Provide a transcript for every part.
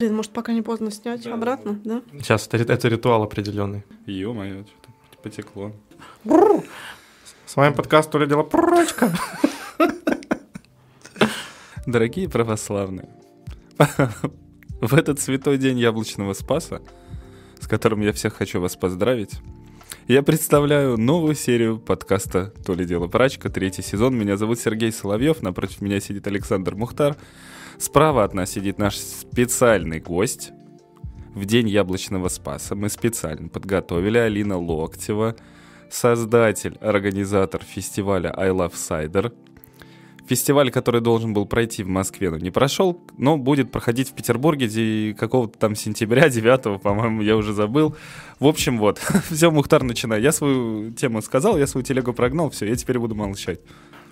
Блин, может, пока не поздно снять да, обратно, да? да? Сейчас, это, это ритуал определенный. Ё-моё, что-то потекло. Бррр. С вами подкаст «То ли дело пророчка». Дорогие православные, в этот святой день яблочного спаса, с которым я всех хочу вас поздравить, я представляю новую серию подкаста «То ли дело прачка», третий сезон. Меня зовут Сергей Соловьев, напротив меня сидит Александр Мухтар. Справа от нас сидит наш специальный гость. В день яблочного спаса мы специально подготовили Алина Локтева, создатель, организатор фестиваля I Love Cider – фестиваль, который должен был пройти в Москве, но не прошел, но будет проходить в Петербурге где какого-то там сентября, 9 по-моему, я уже забыл. В общем, вот, все, Мухтар, начинай. Я свою тему сказал, я свою телегу прогнал, все, я теперь буду молчать.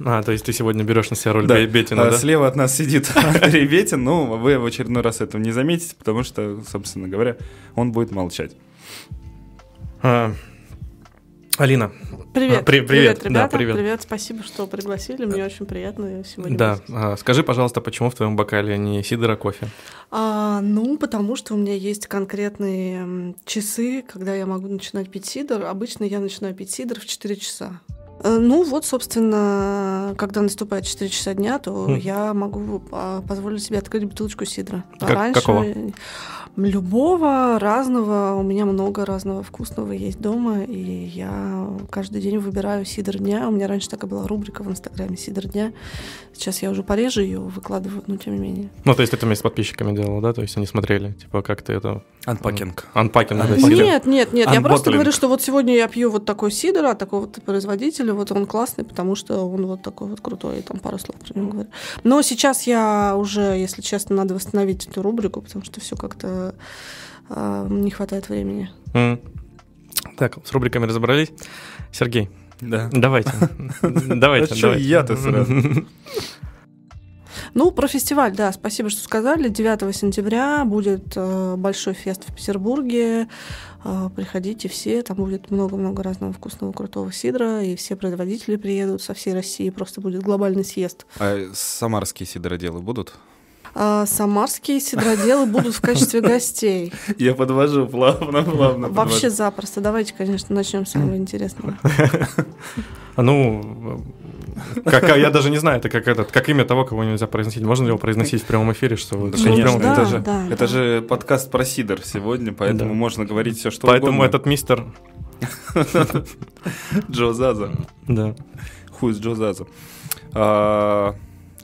А, то есть ты сегодня берешь на себя роль да. Бетина, а, да? Слева от нас сидит Андрей Бетин, но ну, вы в очередной раз этого не заметите, потому что, собственно говоря, он будет молчать. А, Алина. Привет. А, при, привет. привет, ребята. Да, привет. привет, спасибо, что пригласили. Мне очень приятно сегодня. Да. А, скажи, пожалуйста, почему в твоем бокале не сидора, кофе? А, ну, потому что у меня есть конкретные часы, когда я могу начинать пить сидор. Обычно я начинаю пить сидор в 4 часа. Э, ну вот, собственно, когда наступает 4 часа дня, то хм. я могу а, позволить себе открыть бутылочку сидра. как, раньше... Какого? Любого разного. У меня много разного вкусного есть дома, и я каждый день выбираю сидр дня. У меня раньше такая была рубрика в Инстаграме «Сидр дня». Сейчас я уже порежу ее, выкладываю, но тем не менее. Ну, то есть это вместе с подписчиками делала, да? То есть они смотрели, типа, как ты это... Э, Анпакинг. Анпакинг. Нет, нет, нет. Я просто говорю, что вот сегодня я пью вот такой сидр от такого вот производителя, вот он классный, потому что он вот такой вот крутой, и там пару слов про него говорю. Но сейчас я уже, если честно, надо восстановить эту рубрику, потому что все как-то Э, э, не хватает времени. Mm. Так, с рубриками разобрались. Сергей, да. давайте. Давайте. А я-то сразу? Ну, про фестиваль, да, спасибо, что сказали. 9 сентября будет э, большой фест в Петербурге. Э, приходите все, там будет много-много разного вкусного, крутого сидра, и все производители приедут со всей России, просто будет глобальный съезд. А самарские сидроделы будут? А, самарские седроделы будут в качестве гостей. Я подвожу плавно, плавно. Вообще запросто. Давайте, конечно, начнем с самого интересного. А ну, как, я даже не знаю, это как этот, как имя того, кого нельзя произносить. Можно ли его произносить в прямом эфире, что вы? Конечно, ну да, это, же, да, это да. же подкаст про Сидор сегодня, поэтому да. можно говорить все, что поэтому угодно. Поэтому этот мистер Джо Заза. Да. Хуй с Джо Заза. А,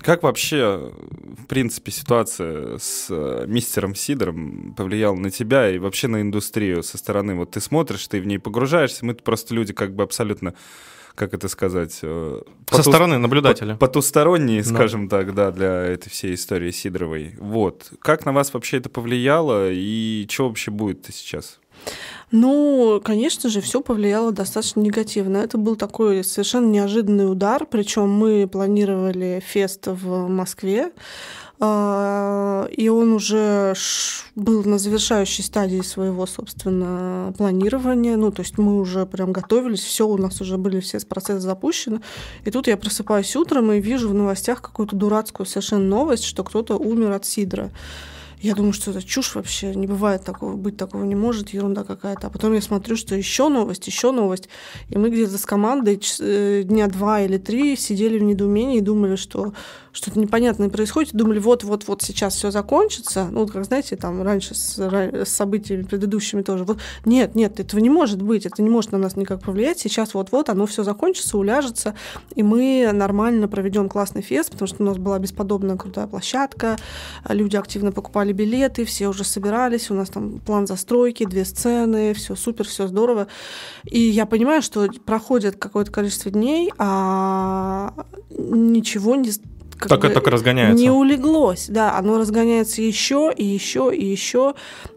как вообще, в принципе, ситуация с э, мистером Сидором повлияла на тебя и вообще на индустрию со стороны? Вот ты смотришь, ты в ней погружаешься, мы просто люди как бы абсолютно как это сказать? Э, со поту... стороны наблюдателя. По потусторонние, да. скажем так, да, для этой всей истории Сидоровой. Вот. Как на вас вообще это повлияло и что вообще будет сейчас? Ну, конечно же, все повлияло достаточно негативно. Это был такой совершенно неожиданный удар. Причем мы планировали фест в Москве а, и он уже был на завершающей стадии своего, собственно, планирования. Ну, то есть мы уже прям готовились, все у нас уже были все процессы запущены. И тут я просыпаюсь утром и вижу в новостях какую-то дурацкую совершенно новость, что кто-то умер от сидра. Я думаю, что это чушь вообще, не бывает такого, быть такого не может, ерунда какая-то. А потом я смотрю, что еще новость, еще новость. И мы где-то с командой э, дня два или три сидели в недоумении и думали, что что-то непонятное происходит, думали, вот-вот-вот сейчас все закончится. Ну, вот как, знаете, там раньше с, с событиями предыдущими тоже. Вот, нет, нет, этого не может быть, это не может на нас никак повлиять. Сейчас вот-вот оно все закончится, уляжется, и мы нормально проведем классный фест, потому что у нас была бесподобная крутая площадка, люди активно покупали билеты, все уже собирались, у нас там план застройки, две сцены, все супер, все здорово. И я понимаю, что проходит какое-то количество дней, а ничего не как так, бы так разгоняется. не улеглось. Да, оно разгоняется еще и еще и еще.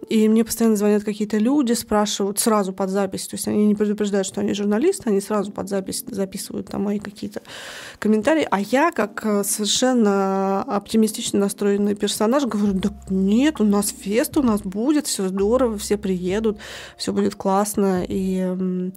И мне постоянно звонят какие-то люди, спрашивают сразу под запись. То есть они не предупреждают, что они журналисты, они сразу под запись записывают там мои какие-то комментарии. А я, как э, совершенно оптимистично настроенный персонаж, говорю, да нет, у нас фест, у нас будет, все здорово, все приедут, все будет классно. И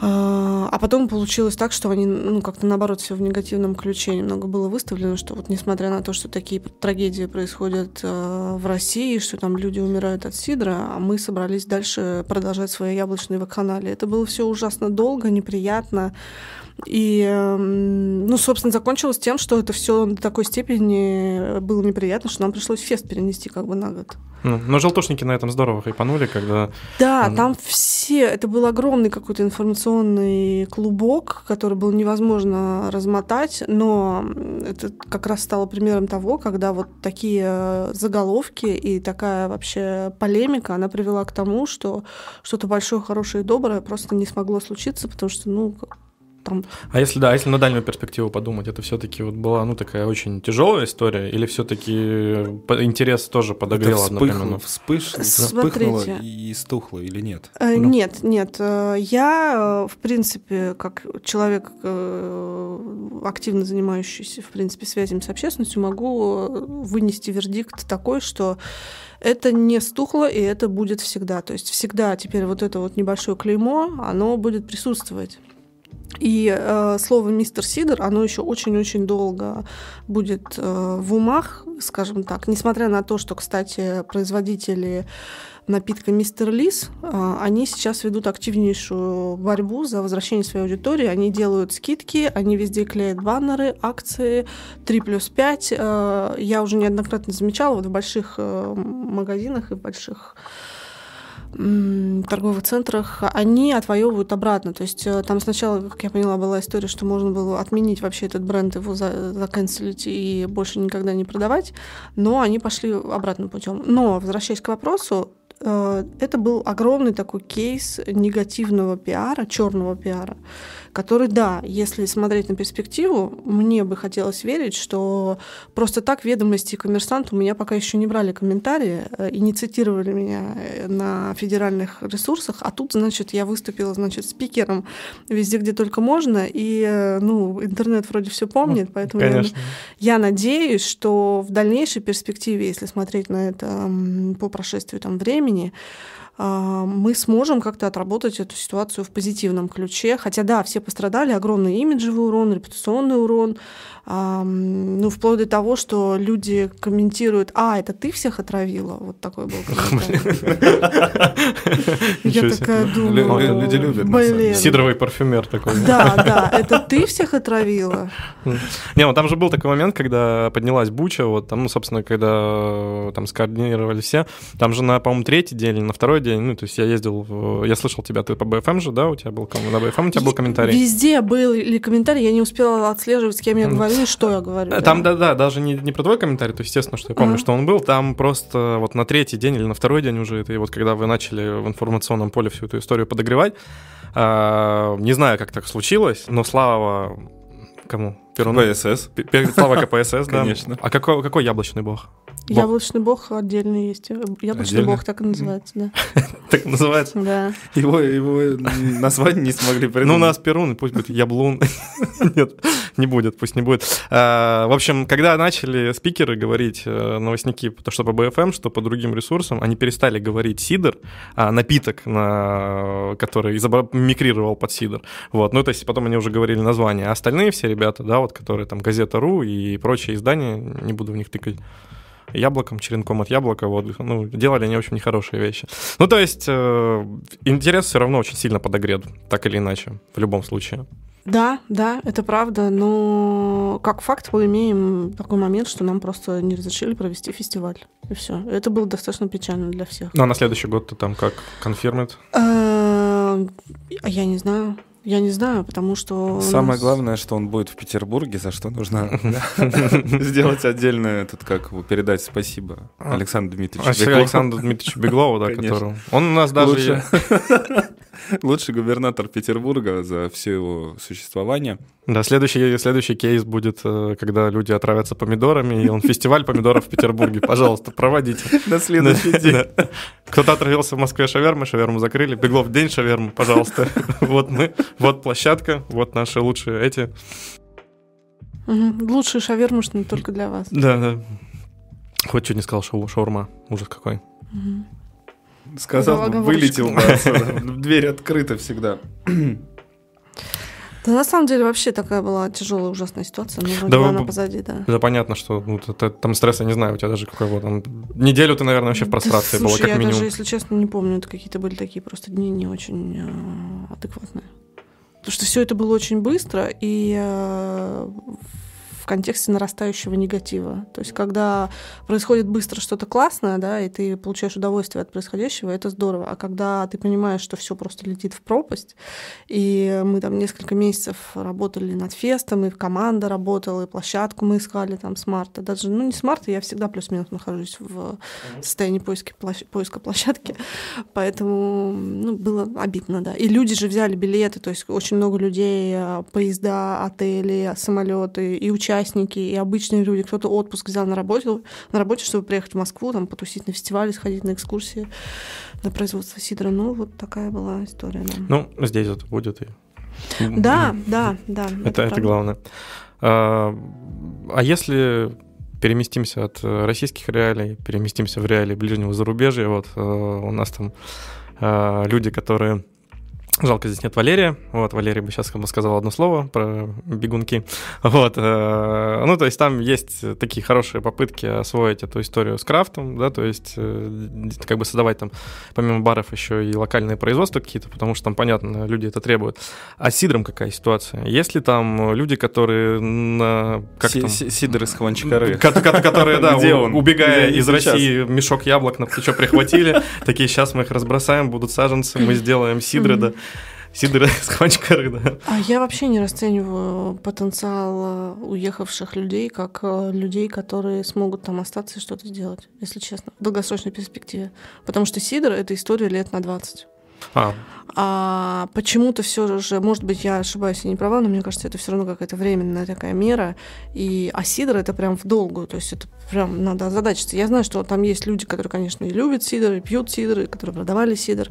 а, а потом получилось так, что они, ну, как-то наоборот, все в негативном ключе немного было выставлено, что вот несмотря на то, что такие трагедии происходят э, в России, что там люди умирают от сидра, а мы собрались дальше продолжать свои яблочные вакханалии. Это было все ужасно долго, неприятно. И, э, ну, собственно, закончилось тем, что это все до такой степени было неприятно, что нам пришлось фест перенести как бы на год. Ну, но желтошники на этом здорово хайпанули, когда... Да, он... там все... Это был огромный какой-то информационный клубок, который было невозможно размотать, но это как раз стало примером того, когда вот такие э, заголовки и такая вообще полемика, она привела к тому, что что-то большое, хорошее и доброе просто не смогло случиться, потому что, ну, там. А если да, а если на дальнюю перспективу подумать, это все-таки вот была ну такая очень тяжелая история, или все-таки э, интерес тоже подогрел одновременно? Вспыш... Вспыхнуло и стухло или нет? Э, ну. Нет, нет. Э, я, э, в принципе, как человек, активно занимающийся, в принципе, связями с общественностью, могу вынести вердикт такой, что это не стухло, и это будет всегда. То есть всегда теперь вот это вот небольшое клеймо, оно будет присутствовать. И э, слово мистер Сидор, оно еще очень-очень долго будет э, в умах, скажем так, несмотря на то, что, кстати, производители напитка «Мистер Лис», э, они сейчас ведут активнейшую борьбу за возвращение своей аудитории. Они делают скидки, они везде клеят баннеры, акции 3 плюс 5. Э, я уже неоднократно замечала вот в больших э, магазинах и в больших торговых центрах, они отвоевывают обратно. То есть э, там сначала, как я поняла, была история, что можно было отменить вообще этот бренд, его за заканцелить и больше никогда не продавать, но они пошли обратным путем. Но, возвращаясь к вопросу, э, это был огромный такой кейс негативного пиара, черного пиара который, да, если смотреть на перспективу, мне бы хотелось верить, что просто так ведомости и коммерсант у меня пока еще не брали комментарии э, и не цитировали меня э, на федеральных ресурсах, а тут, значит, я выступила, значит, спикером везде, где только можно, и, э, ну, интернет вроде все помнит, ну, поэтому я, я надеюсь, что в дальнейшей перспективе, если смотреть на это по прошествию там времени, а, мы сможем как-то отработать эту ситуацию в позитивном ключе. Хотя да, все пострадали, огромный имиджевый урон, репутационный урон, ну, вплоть до того, что люди комментируют, а, это ты всех отравила? Вот такой был комментарий. Я такая думаю... Ну, люди любят. Сидоровый парфюмер такой. Да, да, это ты всех отравила? Не, ну там же был такой момент, когда поднялась буча, вот там, ну, собственно, когда э, там скоординировали все, там же на, по-моему, третий день или на второй день, ну, то есть я ездил, я слышал тебя, ты по БФМ эм же, да, у тебя был, комментарий на БФМ эм у тебя был комментарий? Везде были комментарии, я не успела отслеживать, с кем я говорила, и что я говорю? Э, там, да, да, даже не, не про твой комментарий, то естественно, что я помню, uh-huh. что он был, там просто вот на третий день или на второй день уже, это и вот когда вы начали в информационном поле всю эту историю подогревать, э, не знаю, как так случилось, но слава кому? Перун КПСС. Слава КПСС, да. Конечно. А какой, какой яблочный бог? бог? Яблочный бог отдельно есть. Яблочный отдельно? бог так и называется, да. Так называется? Да. Его, его название не смогли придумать. Ну, у нас Перун, пусть будет Яблун. Нет, не будет, пусть не будет. А, в общем, когда начали спикеры говорить, э, новостники, то что по БФМ, эм, что по другим ресурсам, они перестали говорить сидр, а, напиток, на который мигрировал под сидр. Вот, ну, то есть потом они уже говорили название. А остальные все ребята, да, вот, которые там «Газета.ру» и прочие издания, не буду в них тыкать яблоком, черенком от яблока, вот, ну, делали они, очень нехорошие вещи. Ну, то есть, э, интерес все равно очень сильно подогрет, так или иначе, в любом случае. Да, да, это правда, но как факт мы имеем такой момент, что нам просто не разрешили провести фестиваль. И все. Это было достаточно печально для всех. Ну, а на следующий год то там как конфирмит? Э, я не знаю. Я не знаю, потому что... Самое нас... главное, что он будет в Петербурге, за что нужно сделать отдельно этот, как передать спасибо а, Александру Дмитриевичу а, Александру Дмитриевичу Беглову, да, которому... Он у нас даже... лучший губернатор Петербурга за все его существование. Да, следующий, следующий кейс будет, э, когда люди отравятся помидорами, и он фестиваль помидоров в Петербурге. Пожалуйста, проводите. На следующий день. Кто-то отравился в Москве шавермы, шаверму закрыли. Беглов день шавермы, пожалуйста. Вот мы, вот площадка, вот наши лучшие эти. Лучшие шавермы, что только для вас. Да, да. Хоть что не сказал шаурма. Ужас какой сказал, вылетел бы отсюда. Дверь открыта всегда. Да, на самом деле вообще такая была тяжелая, ужасная ситуация, но ну, вроде да, бы она позади, да. Да, понятно, что ну, ты, ты, там стресса, не знаю, у тебя даже какой то там... Неделю ты, наверное, вообще в прострации да, была, как минимум. я даже, если честно, не помню, это какие-то были такие просто дни не очень э, адекватные. Потому что все это было очень быстро, и э, в контексте нарастающего негатива. То есть, когда происходит быстро что-то классное, да, и ты получаешь удовольствие от происходящего, это здорово. А когда ты понимаешь, что все просто летит в пропасть, и мы там несколько месяцев работали над фестом, и команда работала, и площадку мы искали там с марта. Даже, ну, не с марта, я всегда плюс-минус нахожусь в состоянии поиски, поиска площадки. Поэтому, ну, было обидно, да. И люди же взяли билеты, то есть очень много людей, а, поезда, отели, самолеты, и участники участники и обычные люди. Кто-то отпуск взял на работе, на работе, чтобы приехать в Москву, там потусить на фестивале, сходить на экскурсии на производство сидра. Ну, вот такая была история. Да. Ну, здесь это будет и да, да, да. Это, это, это главное. А, а если переместимся от российских реалий, переместимся в реалии ближнего зарубежья, вот э, у нас там э, люди, которые Жалко, здесь нет Валерия. Вот, Валерий бы сейчас ему сказал одно слово про бегунки. Вот. Э, ну, то есть там есть такие хорошие попытки освоить эту историю с крафтом, да, то есть э, как бы создавать там помимо баров еще и локальные производства какие-то, потому что там, понятно, люди это требуют. А с сидром какая ситуация? Есть ли там люди, которые на... Как си- там? Сидр из Хованчикары. Которые, да, убегая из России, мешок яблок на плечо прихватили, такие, сейчас мы их разбросаем, будут саженцы, мы сделаем сидры, да. Сидор из Хванчкара, да. А я вообще не расцениваю потенциал э, уехавших людей как э, людей, которые смогут там остаться и что-то сделать, если честно, в долгосрочной перспективе. Потому что Сидор — это история лет на 20. А. А почему-то все же, может быть, я ошибаюсь и не права, но мне кажется, это все равно какая-то временная такая мера. И а это прям в долгую, то есть это прям надо озадачиться. Я знаю, что там есть люди, которые, конечно, и любят сидр, и пьют сидр, и которые продавали сидр,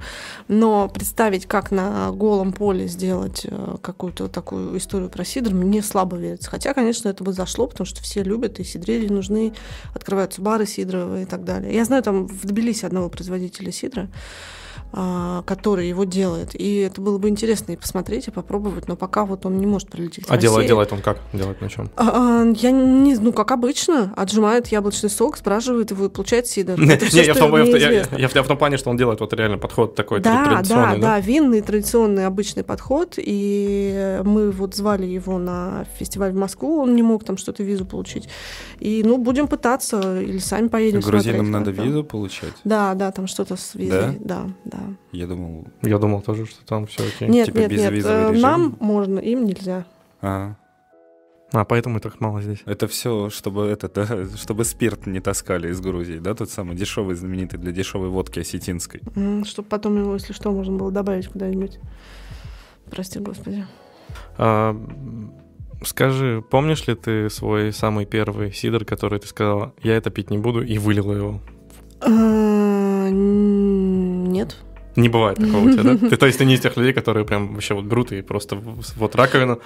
но представить, как на голом поле сделать э, какую-то такую историю про сидр, мне слабо верится. Хотя, конечно, это бы зашло, потому что все любят, и сидрели нужны, открываются бары сидровые и так далее. Я знаю там в Тбилиси одного производителя сидра, а, который его делает. И это было бы интересно и посмотреть, и попробовать, но пока вот он не может прилететь. А делает, делает он как? Делает на чем? А, а, я не, ну как обычно, отжимает яблочный сок, спраживает его и получает сидр. Не, я в том плане, что он делает вот реально подход такой да Да, да, винный традиционный обычный подход, и мы вот звали его на фестиваль в Москву, он не мог там что-то визу получить. И ну будем пытаться, или сами поедем. Грузинам надо визу получать? Да, да, там что-то с визой, да, да. Я думал... Я думал тоже, что там все окей. Нет, типа нет, нет. Э, режим. Нам можно, им нельзя. А. А, поэтому и так мало здесь. Это все, чтобы это, да, э, чтобы спирт не таскали из Грузии, да, тот самый дешевый, знаменитый для дешевой водки осетинской. чтобы потом его, если что, можно было добавить куда-нибудь. Прости, господи. А, скажи, помнишь ли ты свой самый первый сидр, который ты сказала, я это пить не буду, и вылила его? Э, нет. Не бывает такого у тебя, да? Ты, то есть ты не из тех людей, которые прям вообще вот берут и просто вот раковину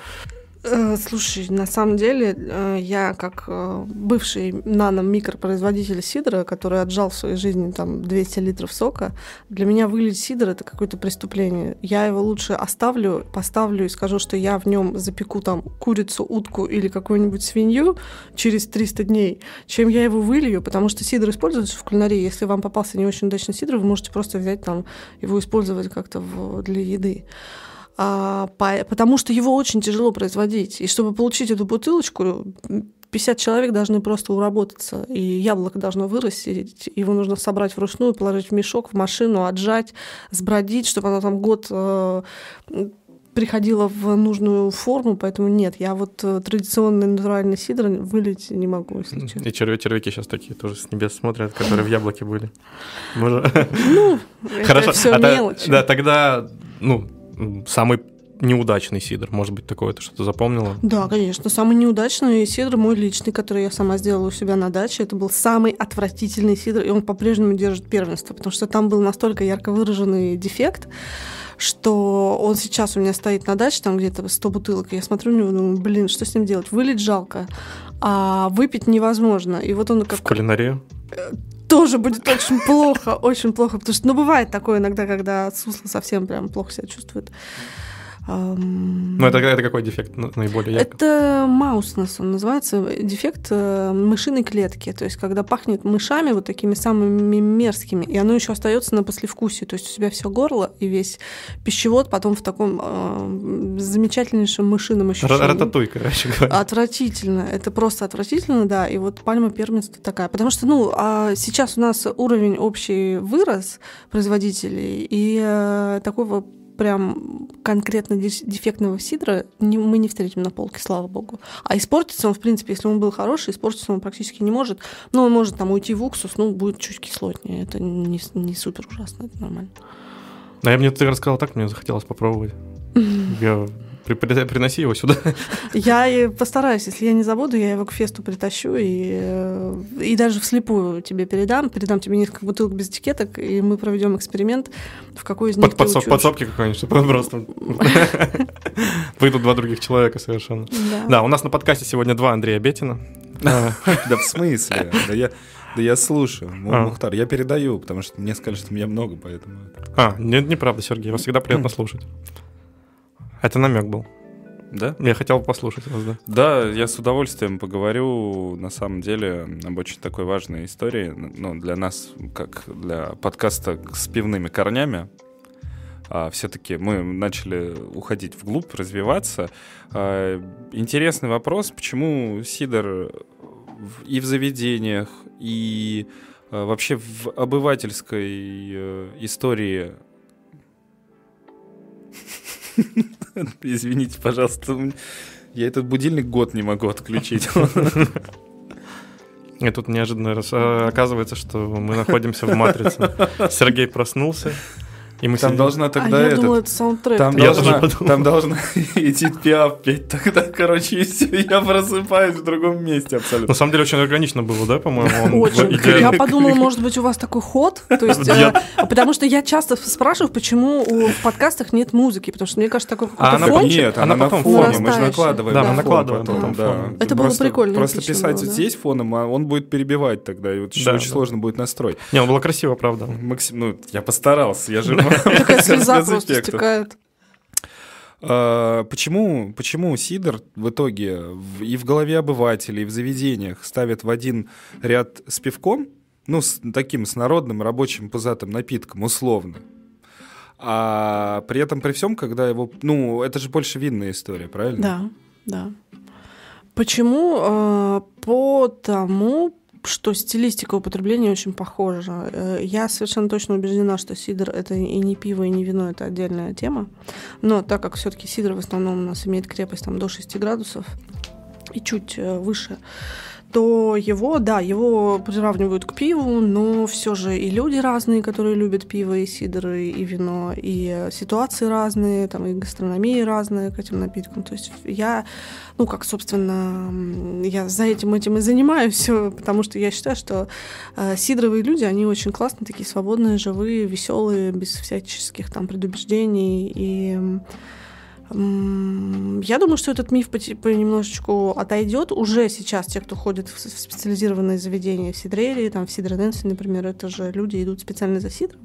Э, слушай, на самом деле, э, я как э, бывший нано-микропроизводитель сидра, который отжал в своей жизни там 200 литров сока, для меня вылить сидр — это какое-то преступление. Я его лучше оставлю, поставлю и скажу, что я в нем запеку там курицу, утку или какую-нибудь свинью через 300 дней, чем я его вылью, потому что сидр используется в кулинарии. Если вам попался не очень удачный сидр, вы можете просто взять там его использовать как-то для еды а, по, потому что его очень тяжело производить. И чтобы получить эту бутылочку, 50 человек должны просто уработаться, и яблоко должно вырастить, его нужно собрать вручную, положить в мешок, в машину, отжать, сбродить, чтобы оно там год э, приходило в нужную форму, поэтому нет, я вот э, традиционный натуральный сидр вылить не могу, если И черви червяки сейчас такие тоже с небес смотрят, которые в яблоке были. Ну, это все а мелочи. Да, тогда, ну, самый неудачный сидр? Может быть, такое ты что-то запомнила? Да, конечно. Самый неудачный сидр мой личный, который я сама сделала у себя на даче. Это был самый отвратительный сидр, и он по-прежнему держит первенство, потому что там был настолько ярко выраженный дефект, что он сейчас у меня стоит на даче, там где-то 100 бутылок, я смотрю на него, думаю, блин, что с ним делать? Вылить жалко, а выпить невозможно. И вот он как... В кулинарии? Э, тоже будет очень плохо, очень плохо, потому что, ну, бывает такое иногда, когда сусло совсем прям плохо себя чувствует. Ну, это, это какой дефект наиболее яркий? Это мауснес, он называется, дефект э, мышиной клетки, то есть когда пахнет мышами вот такими самыми мерзкими, и оно еще остается на послевкусии, то есть у тебя все горло и весь пищевод потом в таком э, замечательнейшем мышином ощущении. Рататуй, короче говоря. Отвратительно, это просто отвратительно, да, и вот пальма первенства такая, потому что, ну, а сейчас у нас уровень общий вырос производителей, и э, такого прям конкретно дефектного сидра не, мы не встретим на полке, слава богу. А испортится он, в принципе, если он был хороший, испортиться он практически не может. Но он может там уйти в уксус, ну, будет чуть кислотнее. Это не, не супер ужасно, это нормально. А я мне ты рассказала так, мне захотелось попробовать. Я при, при, приноси его сюда. Я и постараюсь, если я не забуду, я его к фесту притащу и, э, и даже вслепую тебе передам. Передам тебе несколько бутылок без этикеток, и мы проведем эксперимент, в какой из них Под, ты подсоб, какой-нибудь, чтобы просто... Выйдут два других человека совершенно. Да, у нас на подкасте сегодня два Андрея Бетина. Да в смысле? Да я слушаю. А. Мухтар, я передаю, потому что мне скажут, что меня много, поэтому... А, нет, неправда, Сергей, вас всегда приятно слушать. Это намек был. Да? Я хотел послушать вас, да. Да, я с удовольствием поговорю, на самом деле, об очень такой важной истории, ну, для нас, как для подкаста с пивными корнями. А, все-таки мы начали уходить вглубь, развиваться. А, интересный вопрос, почему Сидор и в заведениях, и а, вообще в обывательской э, истории Извините, пожалуйста, я этот будильник год не могу отключить. И тут неожиданно а, оказывается, что мы находимся в матрице. Сергей проснулся, и мы там сидим... должна а тогда а я думала, это саундтрек. Там, должна, там должна идти пиап петь. Тогда, короче, я просыпаюсь в другом месте абсолютно. На самом деле очень органично было, да, по-моему? Очень. Я подумала, может быть, у вас такой ход. То есть, э, потому что я часто спрашиваю, почему в подкастах нет музыки, потому что мне кажется, такой а какой-то фончик. Нет, она потом фоне, мы же накладываем. Да, мы накладываем Это было прикольно. Просто писать здесь фоном, а он будет перебивать тогда. и Очень сложно будет настрой. Не, ну, было красиво, правда. Ну, я постарался, я же Такая слеза просто стекает. Почему, почему Сидор в итоге и в голове обывателей, и в заведениях ставят в один ряд с пивком, ну, с таким, с народным рабочим пузатым напитком, условно, а при этом, при всем, когда его... Ну, это же больше винная история, правильно? Да, да. Почему? А, по тому? что стилистика употребления очень похожа. Э, я совершенно точно убеждена, что сидр это и не пиво, и не вино, это отдельная тема. Но так как все-таки сидр в основном у нас имеет крепость там, до 6 градусов и чуть э, выше, то его, да, его приравнивают к пиву, но все же и люди разные, которые любят пиво, и сидры, и вино, и ситуации разные, там и гастрономии разные к этим напиткам. То есть я, ну как, собственно, я за этим этим и занимаюсь, потому что я считаю, что э, сидровые люди, они очень классные, такие свободные, живые, веселые, без всяческих там предубеждений и я думаю, что этот миф понемножечку отойдет. Уже сейчас те, кто ходит в специализированные заведения в Сидреле, там в Сидрененсе, например, это же люди идут специально за сидром,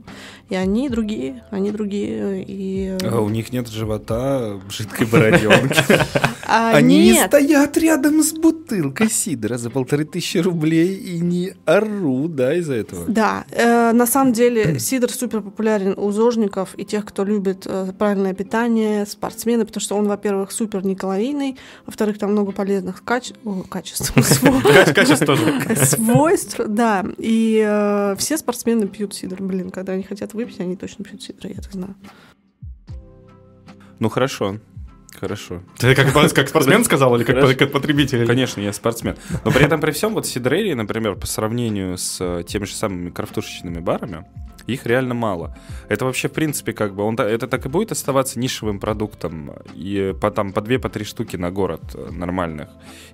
и они другие, они другие. И... А у них нет живота жидкой бороденки. А, они не стоят рядом с бутылкой бутылка сидра за полторы тысячи рублей и не ору, да, из-за этого. Да, э, на самом деле сидр супер популярен у зожников и тех, кто любит э, правильное питание, спортсмены, потому что он, во-первых, супер некалорийный, во-вторых, там много полезных каче... О, качеств. Качеств Свойств, да. И э, все спортсмены пьют сидр, блин, когда они хотят выпить, они точно пьют сидр, я это знаю. Ну хорошо, Хорошо. Ты как, как спортсмен сказал или как, как потребитель? Конечно, я спортсмен. Но при этом при всем, вот сидрели, например, по сравнению с э, теми же самыми крафтушечными барами, их реально мало. Это вообще, в принципе, как бы, он, это так и будет оставаться нишевым продуктом, и по, там по две, по три штуки на город э, нормальных?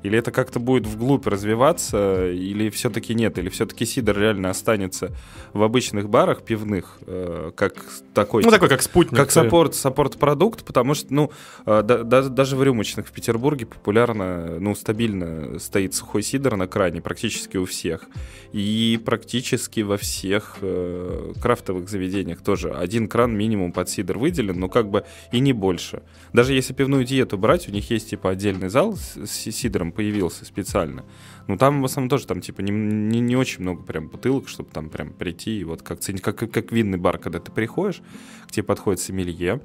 Или это как-то будет вглубь развиваться, или все-таки нет, или все-таки сидор реально останется в обычных барах пивных, э, как такой... Ну, такой, как спутник. Как саппорт, саппорт-продукт, потому что, ну, э, да, да, даже в рюмочных в Петербурге популярно, ну, стабильно стоит сухой сидор на кране практически у всех. И практически во всех э, крафтовых заведениях тоже один кран минимум под сидр выделен, но как бы и не больше. Даже если пивную диету брать, у них есть типа отдельный зал с сидром появился специально. Ну там в основном тоже там типа не, не, не очень много прям бутылок, чтобы там прям прийти и вот как, как, как винный бар, когда ты приходишь, к тебе подходит сомелье,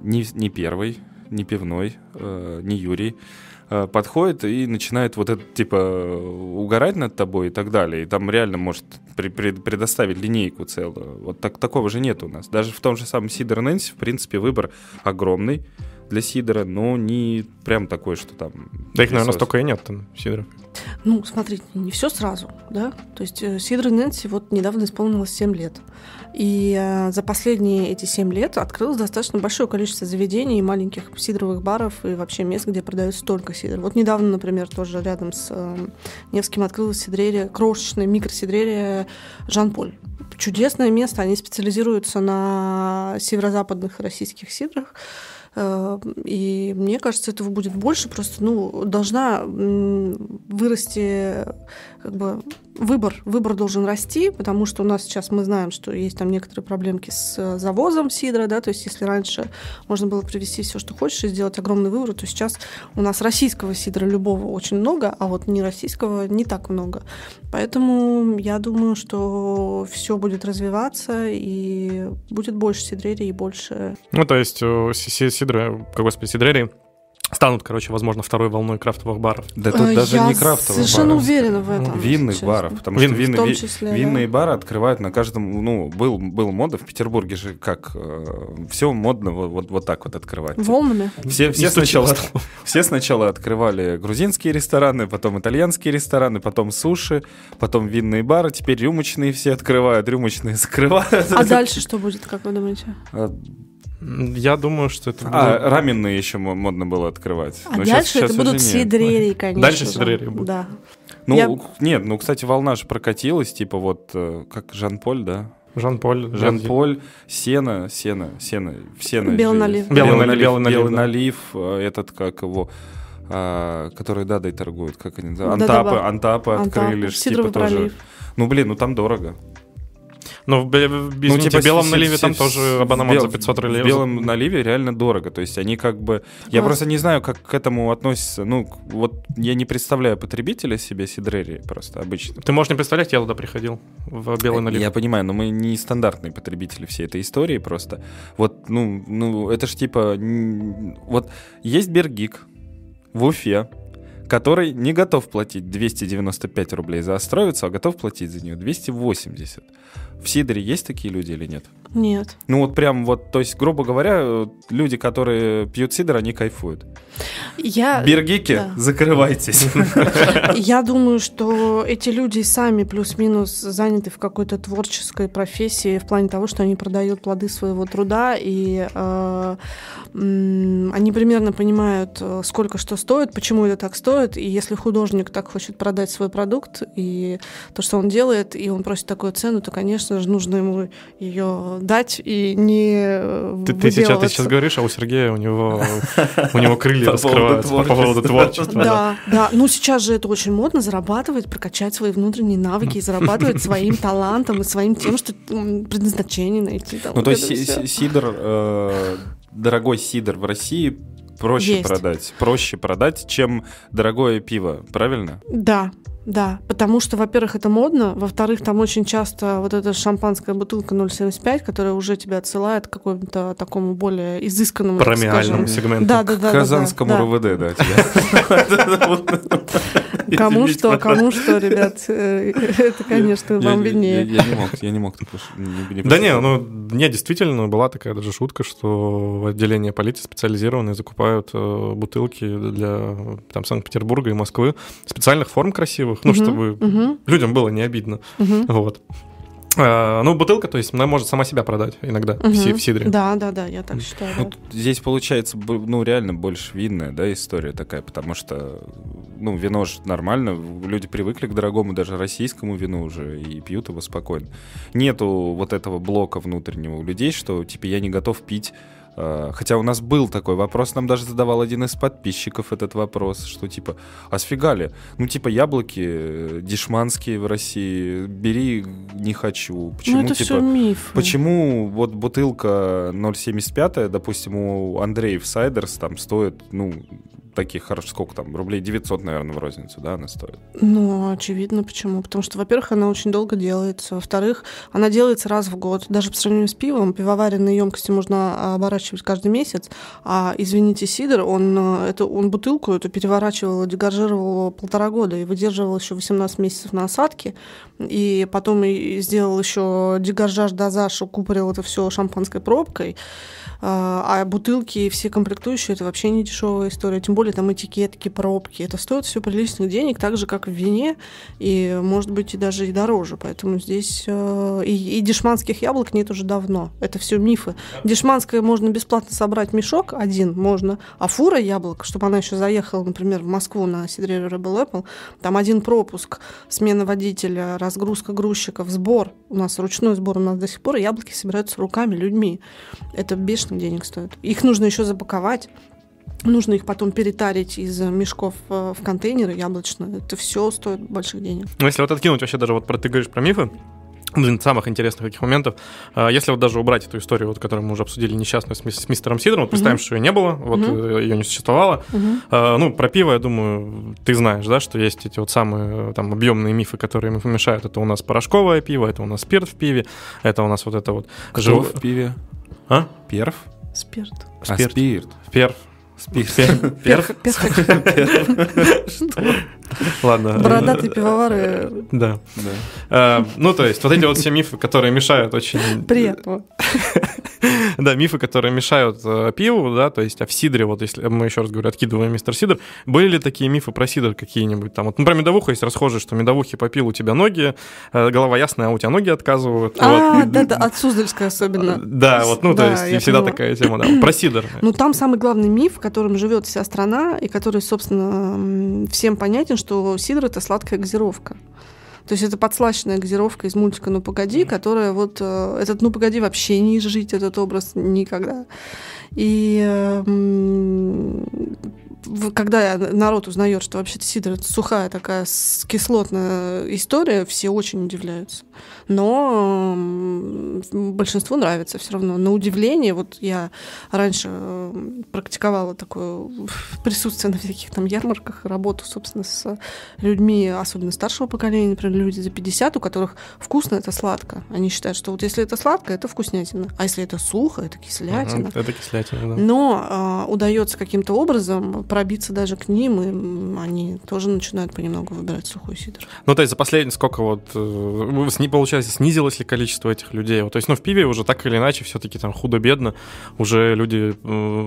не, не первый, не пивной, э, не Юрий, э, подходит и начинает вот это, типа, угорать над тобой и так далее. И там реально может при, при, предоставить линейку целую. Вот так, такого же нет у нас. Даже в том же самом Сидер Нэнси, в принципе, выбор огромный для сидора, но не прям такое, что там... Да их, наверное, столько и нет там сидоров. Ну, смотрите, не все сразу, да? То есть э, Сидра Нэнси вот недавно исполнилось 7 лет. И э, за последние эти 7 лет открылось достаточно большое количество заведений, и маленьких сидровых баров и вообще мест, где продают столько сидр. Вот недавно, например, тоже рядом с э, Невским открылась сидрерия, крошечная микросидрерия Жан-Поль. Чудесное место, они специализируются на северо-западных российских сидрах. Э, и мне кажется, этого будет больше. Просто ну, должна вырасти как бы выбор, выбор должен расти, потому что у нас сейчас мы знаем, что есть там некоторые проблемки с э, завозом сидра, да, то есть если раньше можно было привезти все, что хочешь, и сделать огромный выбор, то сейчас у нас российского сидра любого очень много, а вот не российского не так много. Поэтому я думаю, что все будет развиваться и будет больше сидрерии и больше... Ну, то есть э, сидры, господи, сидрерии станут, короче, возможно, второй волной крафтовых баров. Да тут а, даже не крафтовых баров. совершенно уверена в этом. Винных честно. баров, потому Вин, что винные, в том числе, ви, да. винные бары открывают на каждом, ну, был, был мода в Петербурге же как, э, все модно вот, вот, так вот открывать. Волнами? Все, все, сначала, все сначала открывали грузинские рестораны, потом итальянские рестораны, потом суши, потом винные бары, теперь рюмочные все открывают, рюмочные закрывают. А дальше что будет, как вы думаете? А я думаю, что это... А, раменные еще модно было открывать. А Но дальше сейчас, это сейчас будут сидрери, конечно. Дальше сидрери будут. Да. Ну, Я... нет, ну, кстати, волна же прокатилась, типа вот, э, как Жан-Поль, да? Жан-Поль. Жан-Поль, сена, сена, сена, сена. Белый налив. Белый налив. Белый налив, э, этот, как его, а, который дадой торгует, как они, да, Антапы, Антапы, открыли, Антап. типа пролив. тоже. Ну, блин, ну там дорого. Ну, в, извините, ну, типа, белом наливе там тоже абонемент бел, за 500 рублей. В белом наливе реально дорого. То есть они как бы... Я а. просто не знаю, как к этому относится. Ну, вот я не представляю потребителя себе сидрерии просто обычно. Ты можешь не представлять, я туда приходил в белый налив. Я понимаю, но мы не стандартные потребители всей этой истории просто. Вот, ну, ну это ж типа... Вот есть Бергик в Уфе, который не готов платить 295 рублей за Островицу, а готов платить за нее 280. В Сидоре есть такие люди или нет? Нет. Ну вот прям вот, то есть, грубо говоря, люди, которые пьют сидр, они кайфуют. Я... Бергики, да. закрывайтесь. Я думаю, что эти люди сами плюс-минус заняты в какой-то творческой профессии в плане того, что они продают плоды своего труда, и э, они примерно понимают, э, сколько что стоит, почему это так стоит, и если художник так хочет продать свой продукт и то, что он делает, и он просит такую цену, то, конечно же, нужно ему ее дать и не э, ты, ты, сейчас, ты сейчас говоришь, а у Сергея у него, у него крылья раскрываются по поводу творчества. Да, да. Ну, сейчас же это очень модно, зарабатывать, прокачать свои внутренние навыки и зарабатывать своим талантом и своим тем, что предназначение найти. Ну, то есть Сидор, э, дорогой Сидор в России проще есть. продать, проще продать, чем дорогое пиво, правильно? Да, да, потому что, во-первых, это модно, во-вторых, там очень часто вот эта шампанская бутылка 0,75, которая уже тебя отсылает к какому-то такому более изысканному... Промиальному сегменту. Да, да, да. К казанскому да, РВД, да, тебя. Кому что, кому что, ребят, э, это, конечно, вам виднее. Я не мог, я не мог. Да не, ну, не, действительно, была такая даже шутка, что в отделении полиции специализированные закупают э, бутылки для там Санкт-Петербурга и Москвы специальных форм красивых, пластиковых, ну, чтобы людям было не обидно. Вот. А, ну, бутылка, то есть она может сама себя продать иногда угу. в сидре. Да, да, да, я так считаю. Ну, да. Здесь получается, ну, реально больше винная, да, история такая, потому что, ну, вино же нормально, люди привыкли к дорогому даже российскому вину уже и пьют его спокойно. Нету вот этого блока внутреннего у людей, что, типа, я не готов пить а, хотя у нас был такой вопрос, нам даже задавал один из подписчиков этот вопрос, что типа, а сфигали? Ну типа яблоки э, дешманские в России, бери, не хочу. Ну, почему, ну это типа, все миф. Почему вот бутылка 0,75, допустим, у Андреев Сайдерс там стоит, ну, таких, хорошо, сколько там, рублей 900, наверное, в розницу, да, она стоит? Ну, очевидно, почему? Потому что, во-первых, она очень долго делается, во-вторых, она делается раз в год, даже по сравнению с пивом, пивоваренные емкости можно а, оборачивать каждый месяц, а, извините, сидр, он, э, это, он бутылку эту переворачивал, дегажировал полтора года и выдерживал еще 18 месяцев на осадке, и потом и сделал еще дегажаж, дозаж, укупорил это все шампанской пробкой, а, а бутылки и все комплектующие, это вообще не дешевая история, тем более более там этикетки, пробки. Это стоит все приличных денег, так же, как в вине, и, может быть, и даже и дороже. Поэтому здесь э, и, и дешманских яблок нет уже давно. Это все мифы. Дешманское можно бесплатно собрать мешок один, можно, а фура яблок, чтобы она еще заехала, например, в Москву на Сидре Rebel Apple, там один пропуск, смена водителя, разгрузка грузчиков, сбор. У нас ручной сбор у нас до сих пор, яблоки собираются руками, людьми. Это бешеных денег стоит. Их нужно еще запаковать. Нужно их потом перетарить из мешков э, в контейнеры яблочные. Это все стоит больших денег. Ну, если вот откинуть вообще даже вот про ты говоришь про мифы, один из самых интересных таких моментов. Э, если вот даже убрать эту историю, вот, которую мы уже обсудили несчастную с, с мистером Сидором, вот представим, угу. что ее не было, вот угу. Э, ее не существовало. Угу. А, ну, про пиво, я думаю, ты знаешь, да, что есть эти вот самые там объемные мифы, которые ему помешают. Это у нас порошковое пиво, это у нас спирт в пиве, это у нас вот это вот... Кто жив... в пиве? А? Перв? Спирт. А, спирт. спирт. Перв. Спирт. Перх. Ладно. Бородатые э, пивовары. Да. Э, ну, то есть, вот эти вот все мифы, которые мешают очень... Приятного. да, мифы, которые мешают э, пиву, да, то есть, о сидре, вот если мы еще раз говорю, откидываем мистер сидр, были ли такие мифы про сидр какие-нибудь там? Вот, ну, про медовуха есть расхожие, что медовухи попил, у тебя ноги, э, голова ясная, а у тебя ноги отказывают. А, да, да, от Суздальской особенно. Э, да, вот, ну, то есть, и всегда такая тема, да, про сидр. Ну, там самый главный миф, которым живет вся страна, и который, собственно, всем понятен, что сидр – это сладкая газировка. То есть это подслащенная газировка из мультика «Ну, погоди», которая вот... Э, этот «Ну, погоди» вообще не жить, этот образ никогда. И эм, когда народ узнает, что вообще-то сидр это сухая такая кислотная история, все очень удивляются но большинству нравится все равно. На удивление, вот я раньше практиковала такое присутствие на всяких там ярмарках, работу, собственно, с людьми, особенно старшего поколения, например, люди за 50, у которых вкусно это сладко. Они считают, что вот если это сладко, это вкуснятина, а если это сухо, это кислятина. Угу, это кислятина, да. Но а, удается каким-то образом пробиться даже к ним, и они тоже начинают понемногу выбирать сухой сидр. Ну, то есть за последние сколько вот... Э, Вы не получается снизилось ли количество этих людей. Вот, то есть, ну, в пиве уже так или иначе все-таки там худо-бедно уже люди,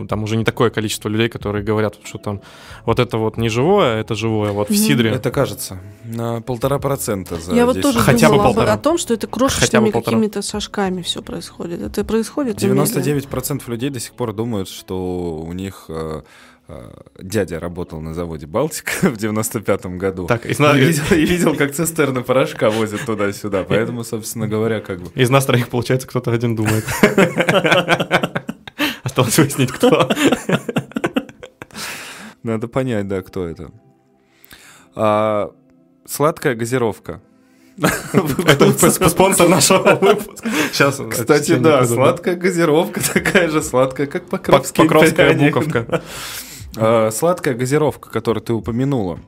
там уже не такое количество людей, которые говорят, что там вот это вот не живое, а это живое. Вот в Сидре. Это кажется. На полтора процента за Я 10. вот тоже Хотя думала бы полтора. о том, что это крошечными какими-то шажками все происходит. Это происходит. 99% людей до сих пор думают, что у них э, Э, дядя работал на заводе «Балтика» в 95-м году. Так, из ну, нас... и, видел, и видел, как цистерны порошка возят туда-сюда. Поэтому, собственно говоря, как бы... Из нас троих, получается, кто-то один думает. Осталось выяснить, кто. Надо понять, да, кто это. А, сладкая газировка. Это спонсор нашего выпуска. Сейчас. Кстати, да, сладкая газировка такая же сладкая, как Покровская буковка. Э, сладкая газировка, которую ты упомянула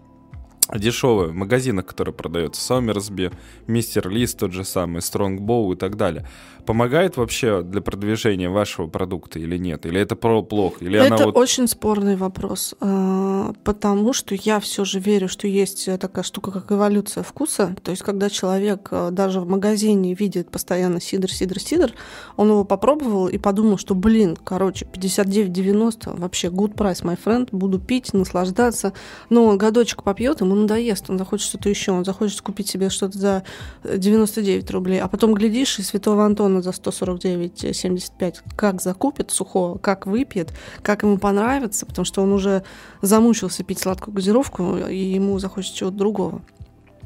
дешевые в магазинах, которые продаются, Сомерсби, Мистер Лист тот же самый, Стронгбоу и так далее, помогает вообще для продвижения вашего продукта или нет? Или это про плохо? Или это вот... очень спорный вопрос, а, потому что я все же верю, что есть э, такая штука, как эволюция вкуса, то есть когда человек э, даже в магазине видит постоянно сидр, сидр, сидр, он его попробовал и подумал, что, блин, короче, 59,90, вообще good price, my friend, буду пить, наслаждаться, но он годочек попьет, ему надоест, он захочет что-то еще, он захочет купить себе что-то за 99 э, рублей, а потом глядишь и Святого Антона за 149,75 как закупит сухого, как выпьет, как ему понравится, потому что он уже замучился пить сладкую газировку, и ему захочется чего-то другого.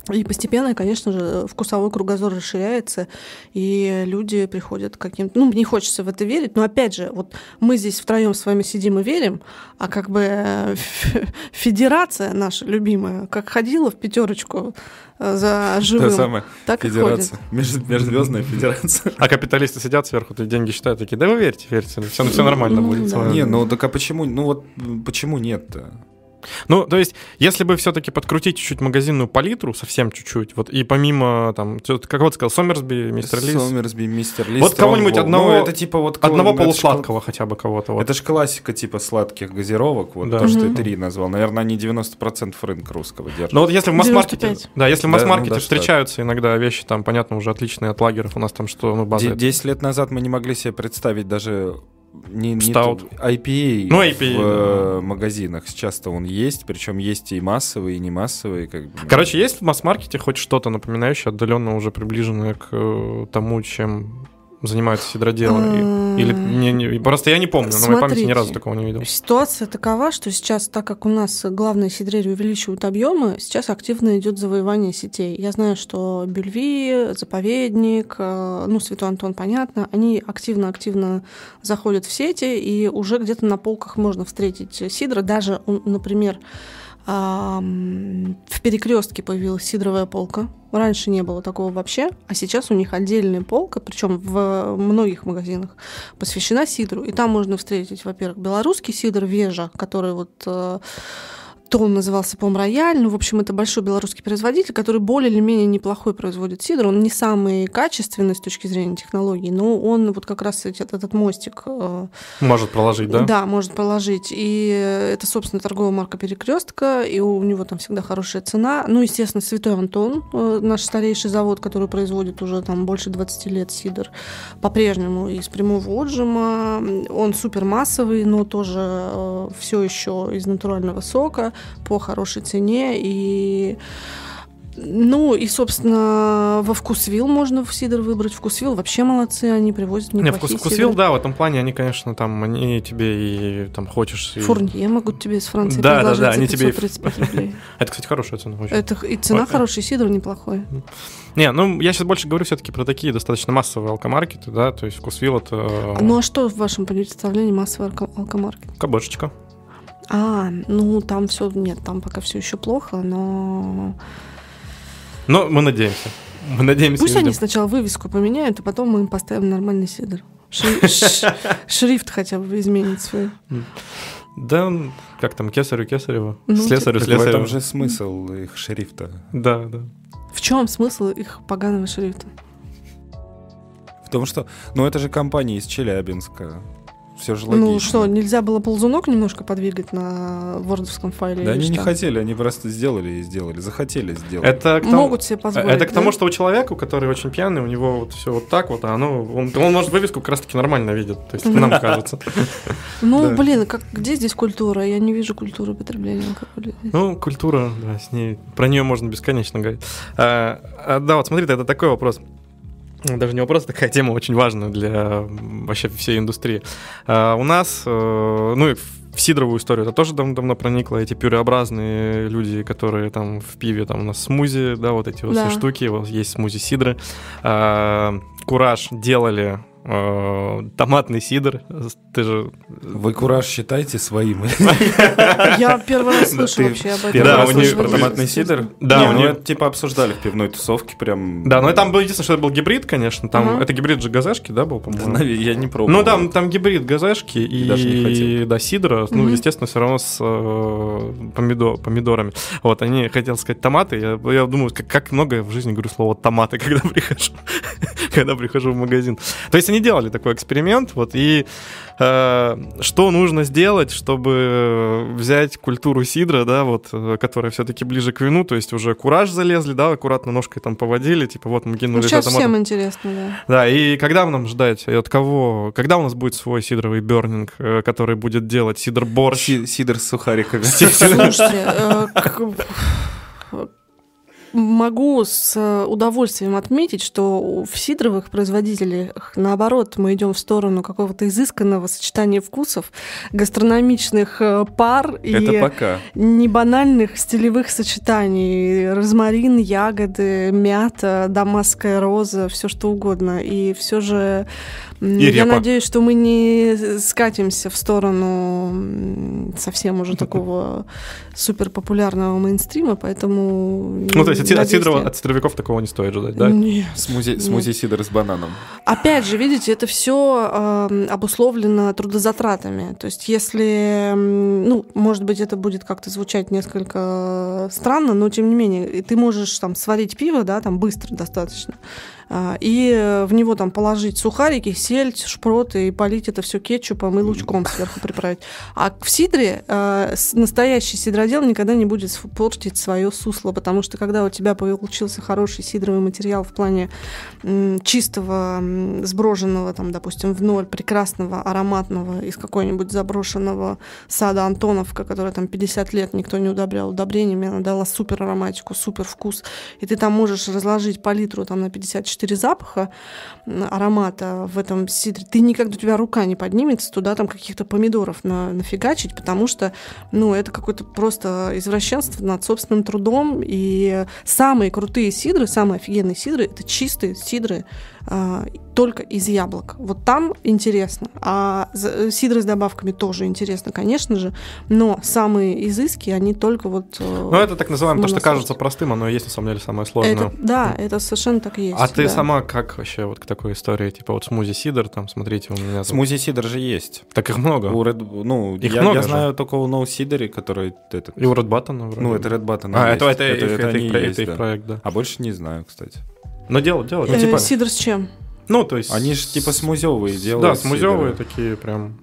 И постепенно, конечно же, вкусовой кругозор расширяется, и люди приходят к каким-то... Ну, не хочется в это верить, но опять же, вот мы здесь втроем с вами сидим и верим, а как бы э, федерация наша любимая, как ходила в пятерочку э, за живым, Та самая так федерация. и ходит. Межзвездная федерация. А капиталисты сидят сверху, ты деньги считают, такие, да вы верьте, верьте, все, все нормально ну будет. Не, ну так а почему, ну вот почему нет-то? Ну, то есть, если бы все-таки подкрутить чуть-чуть магазинную палитру, совсем чуть-чуть, вот и помимо там, как вот сказал, Сомерсби, мистер Лис. Сомерсби, мистер Лис. Вот кого-нибудь одного, ну, это типа вот одного полусладкого ж, хотя бы кого-то. Вот. Это же классика типа сладких газировок, вот да. то, что ты Ри назвал. Наверное, они 90% рынка русского держат. Ну вот если в масс-маркете, да, если в ну масс-маркете да, ну, да, встречаются что? иногда вещи там, понятно, уже отличные от лагеров, у нас там что, ну база. Десять лет назад мы не могли себе представить даже не, не IPA, ну, IPA в да. Э, магазинах. Сейчас-то он есть, причем есть и массовые, и не массовые. Как бы. Короче, есть в масс-маркете хоть что-то напоминающее, отдаленно уже приближенное к э, тому, чем занимаются сидроделом? Или не, не, просто я не помню, Смотрите, на моей памяти ни разу такого не видел. Ситуация такова, что сейчас, так как у нас главные сидрери увеличивают объемы, сейчас активно идет завоевание сетей. Я знаю, что Бельви, заповедник, э, ну, Святой Антон, понятно, они активно-активно заходят в сети, и уже где-то на полках можно встретить сидра. Даже, например, в перекрестке появилась сидровая полка Раньше не было такого вообще, а сейчас у них отдельная полка, причем в многих магазинах, посвящена сидру. И там можно встретить, во-первых, белорусский сидр Вежа, который вот э, то он назывался, Пом «Рояль». Ну, в общем, это большой белорусский производитель, который более или менее неплохой производит сидр. Он не самый качественный с точки зрения технологий, но он вот как раз этот, этот мостик... Э, может проложить, да? Да, может проложить. И это, собственно, торговая марка «Перекрестка», и у него там всегда хорошая цена. Ну, естественно, «Святой Антон», э, наш старейший завод, который производит уже там больше 20 лет сидр, по-прежнему из прямого отжима. Он супермассовый, но тоже э, все еще из натурального сока по хорошей цене и ну и, собственно, во вкусвил можно в сидр выбрать. Вкусвил вообще молодцы, они привозят неплохие Не, вкус, вкусвил, да, в этом плане они, конечно, там, они тебе и там хочешь... И... Фурнье могут тебе из Франции да, предложить да, да, они тебе... рублей. Это, кстати, хорошая цена. Очень. Это и цена вот. хорошая, сидр неплохой. Не, ну я сейчас больше говорю все-таки про такие достаточно массовые алкомаркеты, да, то есть вкусвил это... Э, ну а что в вашем представлении массовый алкомаркет? Кабошечка. А, ну там все, нет, там пока все еще плохо, но... Но мы надеемся. Мы надеемся. Пусть они ждем. сначала вывеску поменяют, а потом мы им поставим нормальный сидр. Шрифт хотя бы изменит свой. Да, как там, кесарю кесарево, слесарю слесарево. Ну, в этом смысл их шрифта. Да, да. В чем смысл их поганого шрифта? В том, что... Ну, это же компания из Челябинска все же логично. Ну что, нельзя было ползунок немножко подвигать на вордовском файле? Да они что? не хотели, они просто сделали и сделали, захотели сделать. Это тому, Могут себе позволить. Это к тому, что у человека, который очень пьяный, у него вот все вот так вот, а оно, он, он может вывеску как раз-таки нормально видит, то есть нам кажется. Ну, блин, а как где здесь культура? Я не вижу культуры потребления алкоголя. Ну, культура, да, с ней, про нее можно бесконечно говорить. А, а, да, вот смотри, это такой вопрос даже не вопрос, такая тема очень важная для вообще всей индустрии. А, у нас, э, ну и в сидровую историю это тоже давно, давно проникло, эти пюреобразные люди, которые там в пиве, там у нас смузи, да, вот эти вот да. все штуки, вот есть смузи сидры. А, кураж делали Э, томатный сидр. Ты же... Вы кураж считаете своим? Я первый раз слышу вообще об этом. Первый раз слышу про томатный сидр? Да, у ну них типа обсуждали в пивной тусовке прям... Да, но ну там было единственное, что это был гибрид, конечно. Там это гибрид же газешки, да, был, по-моему? Я не пробовал. Ну, да, там гибрид газешки и да, сидра. Ну, естественно, все равно с э, помидорами. Вот, они хотел сказать томаты. Я думаю, как много в жизни говорю слово томаты, когда прихожу когда прихожу в магазин. То есть не делали такой эксперимент. Вот, и э, что нужно сделать, чтобы взять культуру сидра, да, вот, э, которая все-таки ближе к вину, то есть уже кураж залезли, да, аккуратно ножкой там поводили, типа вот мы гинули. Ну, сейчас всем интересно, да. Да, и когда нам ждать, и от кого, когда у нас будет свой сидровый бернинг, э, который будет делать сидр борщ? Си сидр с сухариками. Слушайте, э, могу с удовольствием отметить, что в сидровых производителях, наоборот, мы идем в сторону какого-то изысканного сочетания вкусов, гастрономичных э, пар и небанальных стилевых сочетаний. Розмарин, ягоды, мята, дамасская роза, все что угодно. И все же и Я репа. надеюсь, что мы не скатимся в сторону совсем уже м-м. такого супер популярного мейнстрима, поэтому... Ну, то есть от, от, от сидоровиков такого не стоит ждать, да? Нет. Смузи, нет. смузи сидр с бананом. Опять же, видите, это все э, обусловлено трудозатратами. То есть если... Ну, может быть, это будет как-то звучать несколько странно, но тем не менее, ты можешь там сварить пиво, да, там быстро достаточно. А, и э, в него там положить сухарики, сельдь, шпроты и полить это все кетчупом и лучком сверху приправить. А в сидре э, настоящий сидродел никогда не будет портить свое сусло, потому что когда у тебя получился хороший сидровый материал в плане чистого, сброженного, там, допустим, в ноль, прекрасного, ароматного из какой-нибудь заброшенного сада Антоновка, которая там 50 лет никто не удобрял удобрениями, она дала супер ароматику, супер вкус, и ты там можешь разложить палитру там на 54 четыре запаха аромата в этом сидре, ты никогда, у тебя рука не поднимется туда там каких-то помидоров на, нафигачить, потому что, ну, это какое-то просто извращенство над собственным трудом, и самые крутые сидры, самые офигенные сидры, это чистые сидры, а, только из яблок. Вот там интересно. А сидры с добавками тоже интересно, конечно же. Но самые изыски, они только вот... Э, ну, это так называемое, то, что кажется простым, оно и есть на самом деле самое сложное. Это, да, это совершенно так и есть. А да. ты сама как вообще вот к такой истории? Типа вот смузи-сидр, там, смотрите, у меня... Смузи-сидр же есть. Так их много? У Red... Ну, их я, много я же. знаю только у No Сидоре, который... Этот... И у Red Button, ну, ну, вроде. Ну, это Red Button. А, это, это, это, это, это, их, это их проект, да. А больше не знаю, кстати. Но делают, делают. Ну, э, типа... Сидр с чем? Ну, то есть... Они же типа смузевые делают. Да, смузевые такие прям...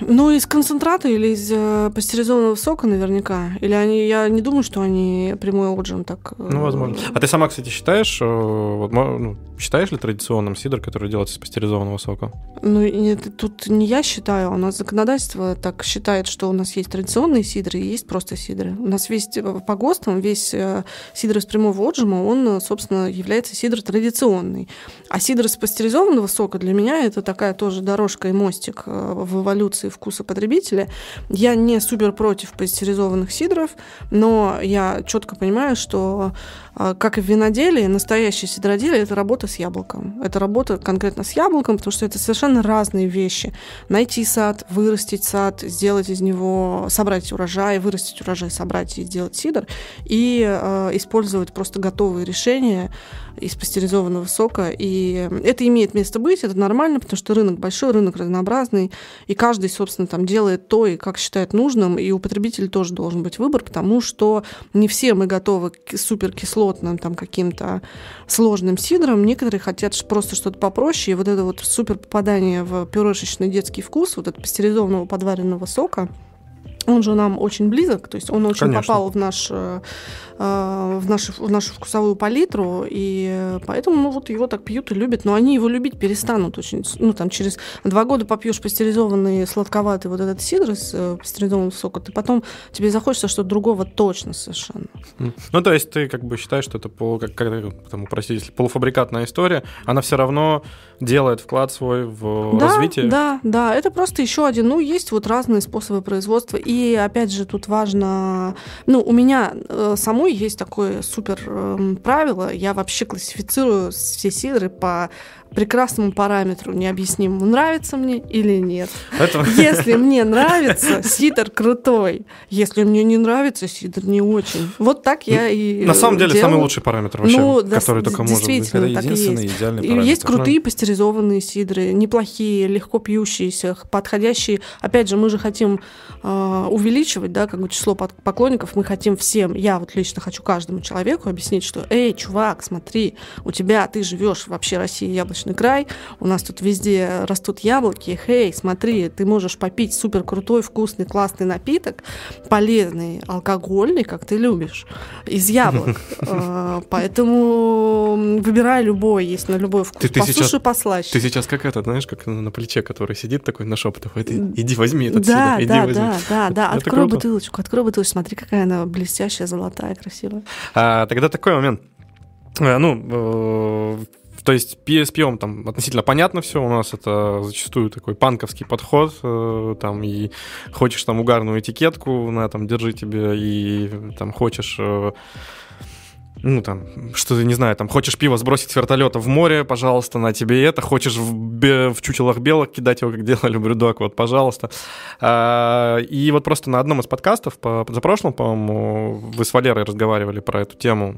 Ну, из концентрата или из э, пастеризованного сока наверняка. Или они, я не думаю, что они прямой отжим так... Э... Ну, возможно. А ты сама, кстати, считаешь, э, вот, ну, считаешь ли традиционным сидр, который делается из пастеризованного сока? Ну, нет, тут не я считаю, а у нас законодательство так считает, что у нас есть традиционные сидры и есть просто сидры. У нас весь э, по ГОСТам, весь э, сидр из прямого отжима, он, э, собственно, является сидр традиционный. А сидр из пастеризованного сока для меня это такая тоже дорожка и мостик э, в эволюции вкуса потребителя. Я не супер против пастеризованных сидров, но я четко понимаю, что а, как и в виноделии, настоящее сидроделие – это работа с яблоком. Это работа конкретно с яблоком, потому что это совершенно разные вещи. Найти сад, вырастить сад, сделать из него, собрать урожай, вырастить урожай, собрать и сделать сидр, и э, использовать просто готовые решения из пастеризованного сока. И это имеет место быть, это нормально, потому что рынок большой, рынок разнообразный, и каждый, собственно, там делает то, и как считает нужным, и у потребителя тоже должен быть выбор, потому что не все мы готовы к суперкисло плотным, там, каким-то сложным сидром. Некоторые хотят просто что-то попроще. И вот это вот супер попадание в пюрешечный детский вкус, вот от пастеризованного подваренного сока, он же нам очень близок, то есть он очень Конечно. попал в наш э, Э, в нашу, в нашу вкусовую палитру, и поэтому ну, вот его так пьют и любят, но они его любить перестанут очень. Ну, там, через два года попьешь пастеризованный сладковатый вот этот сидр из э, пастеризованного сока, ты потом тебе захочется что-то другого точно совершенно. Ну, то есть ты как бы считаешь, что это полу, как, как, ну, там, простите, если полуфабрикатная история, она все равно делает вклад свой в да, развитие? Да, да, это просто еще один. Ну, есть вот разные способы производства, и опять же тут важно, ну, у меня э, самой есть такое супер эм, правило. Я вообще классифицирую все сидры по прекрасному параметру необъяснимому, нравится мне или нет. Это... Если мне нравится, сидр крутой. Если мне не нравится, сидр не очень. Вот так я ну, и На самом деле, делала. самый лучший параметр вообще, ну, который только может быть. Это единственный есть. идеальный параметр. есть крутые ну. пастеризованные сидры, неплохие, легко пьющиеся, подходящие. Опять же, мы же хотим э, увеличивать, да, как бы число поклонников, мы хотим всем, я вот лично хочу каждому человеку объяснить, что, эй, чувак, смотри, у тебя, ты живешь вообще в России яблочной яблочный край, у нас тут везде растут яблоки, хей, смотри, ты можешь попить супер крутой, вкусный, классный напиток, полезный, алкогольный, как ты любишь, из яблок. А, поэтому выбирай любой, есть на любой вкус, послушай послаще. Ты сейчас как это, знаешь, как ну, на плече, который сидит такой на нашептывает, иди возьми этот да, иди да, возьми. Да, да, да, открой бутылочку, открой бутылочку, смотри, какая она блестящая, золотая, красивая. А, тогда такой момент. Э, ну, э, то есть PSP там относительно понятно все, у нас это зачастую такой панковский подход, э, там и хочешь там угарную этикетку, на там держи тебе, и там хочешь э, ну, там, что-то, не знаю, там, хочешь пиво сбросить с вертолета в море, пожалуйста, на тебе это, хочешь в, бе- в чучелах белок кидать его, как делали Брюдок, вот, пожалуйста. А, и вот просто на одном из подкастов, по, за прошлым, по-моему, вы с Валерой разговаривали про эту тему,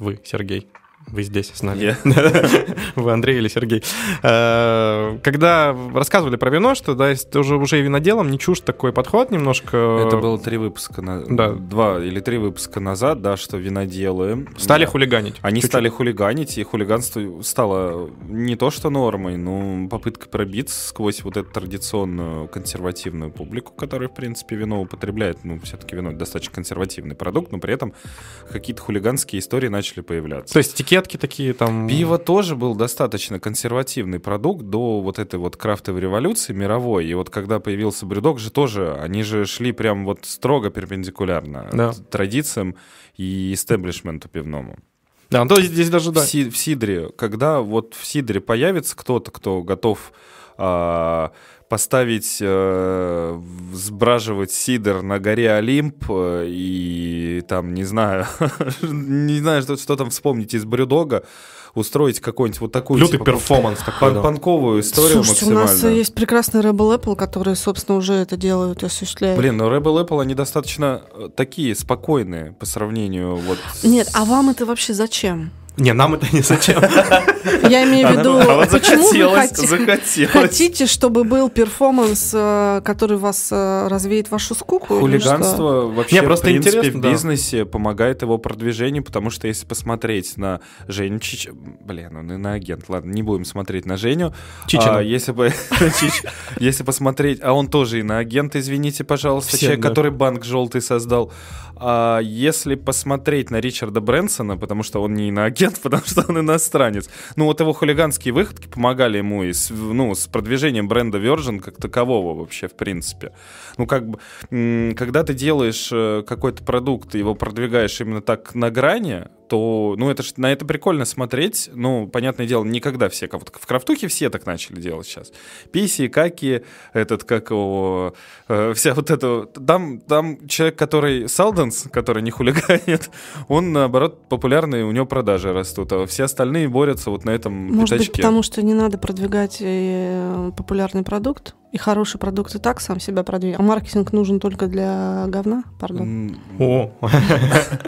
вы, Сергей вы здесь с нами. вы Андрей или Сергей. Э, когда рассказывали про вино, что да, уже, уже и виноделом не чушь такой подход немножко. Это было три выпуска, да. два или три выпуска назад, да, что виноделы... Стали хулиганить. Они стали хулиганить, и хулиганство стало не то что нормой, но попытка пробиться сквозь вот эту традиционную консервативную публику, которая, в принципе, вино употребляет. Ну, все-таки вино достаточно консервативный продукт, но при этом какие-то хулиганские истории начали появляться. То есть этикет конфетки такие там. Пиво тоже был достаточно консервативный продукт до вот этой вот крафтовой революции мировой. И вот когда появился брюдок же тоже, они же шли прям вот строго перпендикулярно да. традициям и истеблишменту пивному. Да, ну, то здесь даже да. В, Сидре, когда вот в Сидре появится кто-то, кто готов а, поставить, э, сбраживать сидр на горе Олимп э, и там, не знаю, не знаю, что, что там вспомнить из Брюдога, устроить какой-нибудь вот такую... Лютый типа, перформанс такой, пан да. Панковую историю Слушайте, максимально. у нас э, есть прекрасный Rebel Apple, который собственно, уже это делают, осуществляют. Блин, но Rebel Apple, они достаточно э, такие спокойные по сравнению вот... Нет, с... а вам это вообще зачем? Не, нам это не зачем. Я имею в виду, а почему вы хотите, чтобы был перформанс, э, который вас э, развеет вашу скуку? Хулиганство вообще, в принципе, в бизнесе помогает его продвижению, потому что если посмотреть на Женю Чич... Блин, он и на агент, ладно, не будем смотреть на Женю. Чичина. А, если, бы... если посмотреть... А он тоже и на агент, извините, пожалуйста, Всем, человек, который банк желтый создал. А если посмотреть на Ричарда Брэнсона, потому что он не иноагент, потому что он иностранец, ну вот его хулиганские выходки помогали ему и с, ну, с продвижением бренда Virgin как такового вообще, в принципе. Ну как бы, когда ты делаешь э, какой-то продукт и его продвигаешь именно так на грани, то, ну, это ж, на это прикольно смотреть. Ну, понятное дело, никогда все, вот в крафтухе все так начали делать сейчас. Писи, каки, этот, как его, э, вся вот эта... Там, там человек, который Салденс, который не хулиганит, он, наоборот, популярный, у него продажи растут, а все остальные борются вот на этом Может пятачке. быть, потому что не надо продвигать э, популярный продукт? И хороший продукт и так сам себя продвинет. А маркетинг нужен только для говна, пардон. О!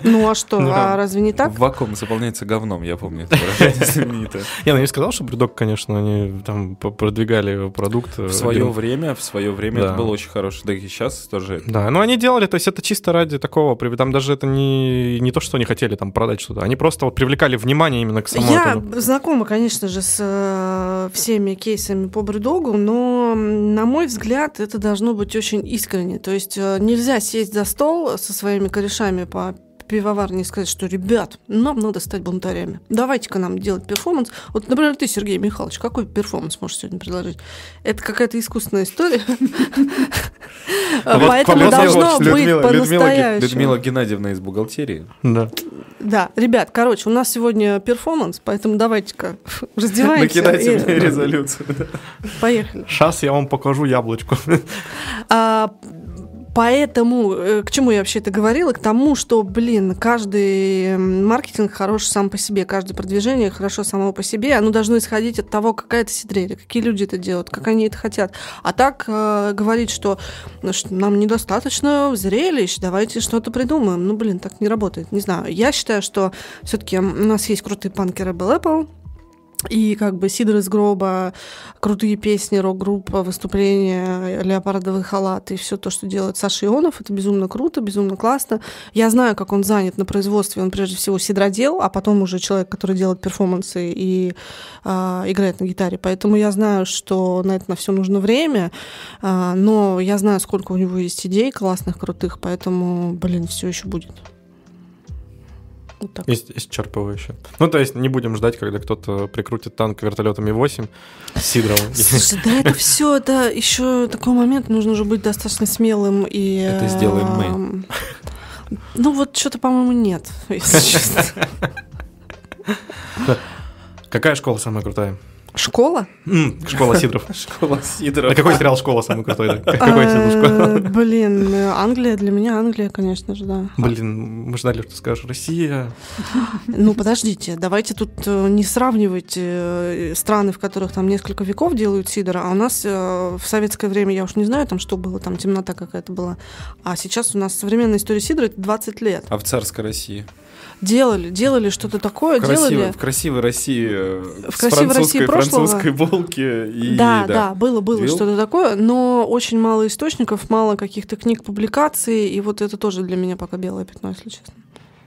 Ну а что, ну а разве не так? Вакуум заполняется говном, я помню это выражение ну, Я не сказал, что Брюдок, конечно, они там продвигали продукт. Э, в свое время, в свое время это было очень хорошее. Да и сейчас тоже. Да, но ну, они делали, то есть это чисто ради такого, там даже это не, не то, что они хотели там продать что-то, они просто вот привлекали внимание именно к самому. Я знакома, конечно же, с э, всеми кейсами по бредогу, но, на мой взгляд, это должно быть очень искренне. То есть э, нельзя сесть за стол со своими корешами по пивоварни не сказать, что, ребят, нам надо стать бунтарями. Давайте-ка нам делать перформанс. Вот, например, ты, Сергей Михайлович, какой перформанс можешь сегодня предложить? Это какая-то искусственная история. А поэтому должно быть по-настоящему. Людмила Геннадьевна из бухгалтерии. Да. Да, ребят, короче, у нас сегодня перформанс, поэтому давайте-ка раздевайтесь. Накидайте мне резолюцию. Поехали. Сейчас я вам покажу яблочко. А, Поэтому, э, к чему я вообще это говорила? К тому, что, блин, каждый маркетинг хорош сам по себе, каждое продвижение хорошо само по себе. Оно должно исходить от того, какая это сидрель, какие люди это делают, как они это хотят. А так э, говорить, что, ну, что нам недостаточно зрелищ, давайте что-то придумаем. Ну, блин, так не работает. Не знаю. Я считаю, что все-таки у нас есть крутые панкеры Apple Apple, и как бы «Сидор из гроба», крутые песни, рок-группа, выступления, леопардовый халат и все то, что делает Саша Ионов. Это безумно круто, безумно классно. Я знаю, как он занят на производстве. Он прежде всего сидродел, а потом уже человек, который делает перформансы и а, играет на гитаре. Поэтому я знаю, что на это на все нужно время. А, но я знаю, сколько у него есть идей классных, крутых. Поэтому, блин, все еще будет. Вот так. Ис- исчерпывающе. Ну, то есть не будем ждать, когда кто-то прикрутит танк к И-8 с Сидоровым. Слушай, да это все, да, еще такой момент, нужно же быть достаточно смелым и... Это сделаем мы. Эм, ну вот что-то, по-моему, нет, если честно. Какая школа самая крутая? Школа? школа Сидоров. Школа Сидоров. А какой сериал «Школа» самый крутой? А, какой школа? Блин, Англия, для меня Англия, конечно же, да. Блин, мы ждали, что ты скажешь «Россия». Ну, подождите, давайте тут э, не сравнивать э, страны, в которых там несколько веков делают Сидора, а у нас э, в советское время, я уж не знаю, там что было, там темнота какая-то была, а сейчас у нас современная история Сидора — это 20 лет. А в царской России? делали, делали что-то такое, Красиво, делали. В красивой России, э, в с красивой России прошлого. французской волки. И, да, да, да, было, было что-то такое, но очень мало источников, мало каких-то книг, публикаций, и вот это тоже для меня пока белое пятно, если честно.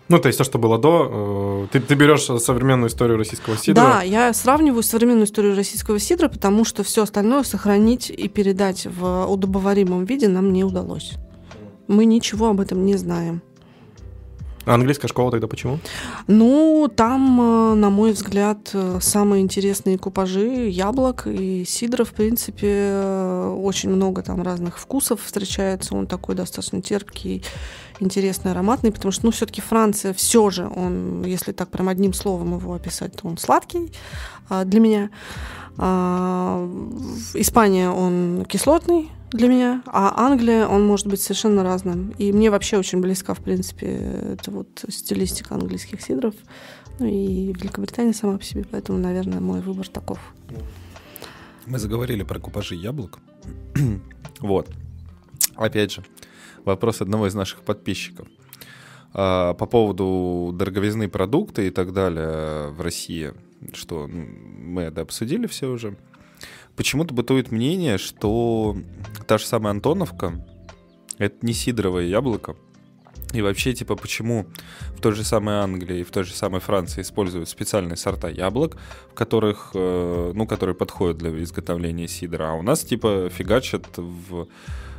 Ну, то есть то, что было до, э, ты, ты берешь современную историю российского сидра. Да, я сравниваю современную историю российского сидра, потому что все остальное сохранить и передать в удобоваримом виде нам не удалось. Мы ничего об этом не знаем. А английская школа тогда почему? Ну, там, э, на мой взгляд, э, самые интересные купажи яблок и сидра, в принципе, э, очень много там разных вкусов встречается. Он такой достаточно терпкий, интересный, ароматный, потому что, ну, все-таки Франция все же, он, если так прям одним словом его описать, то он сладкий для меня. А, Испания, он кислотный, для меня, а Англия, он может быть совершенно разным. И мне вообще очень близка, в принципе, это вот стилистика английских сидров. Ну и Великобритания сама по себе, поэтому, наверное, мой выбор таков. Мы заговорили про купажи яблок. вот. Опять же, вопрос одного из наших подписчиков. А, по поводу дороговизны продукта и так далее в России, что мы это обсудили все уже почему-то бытует мнение, что та же самая Антоновка — это не сидоровое яблоко. И вообще, типа, почему в той же самой Англии и в той же самой Франции используют специальные сорта яблок, в которых, э, ну, которые подходят для изготовления сидра, а у нас, типа, фигачат в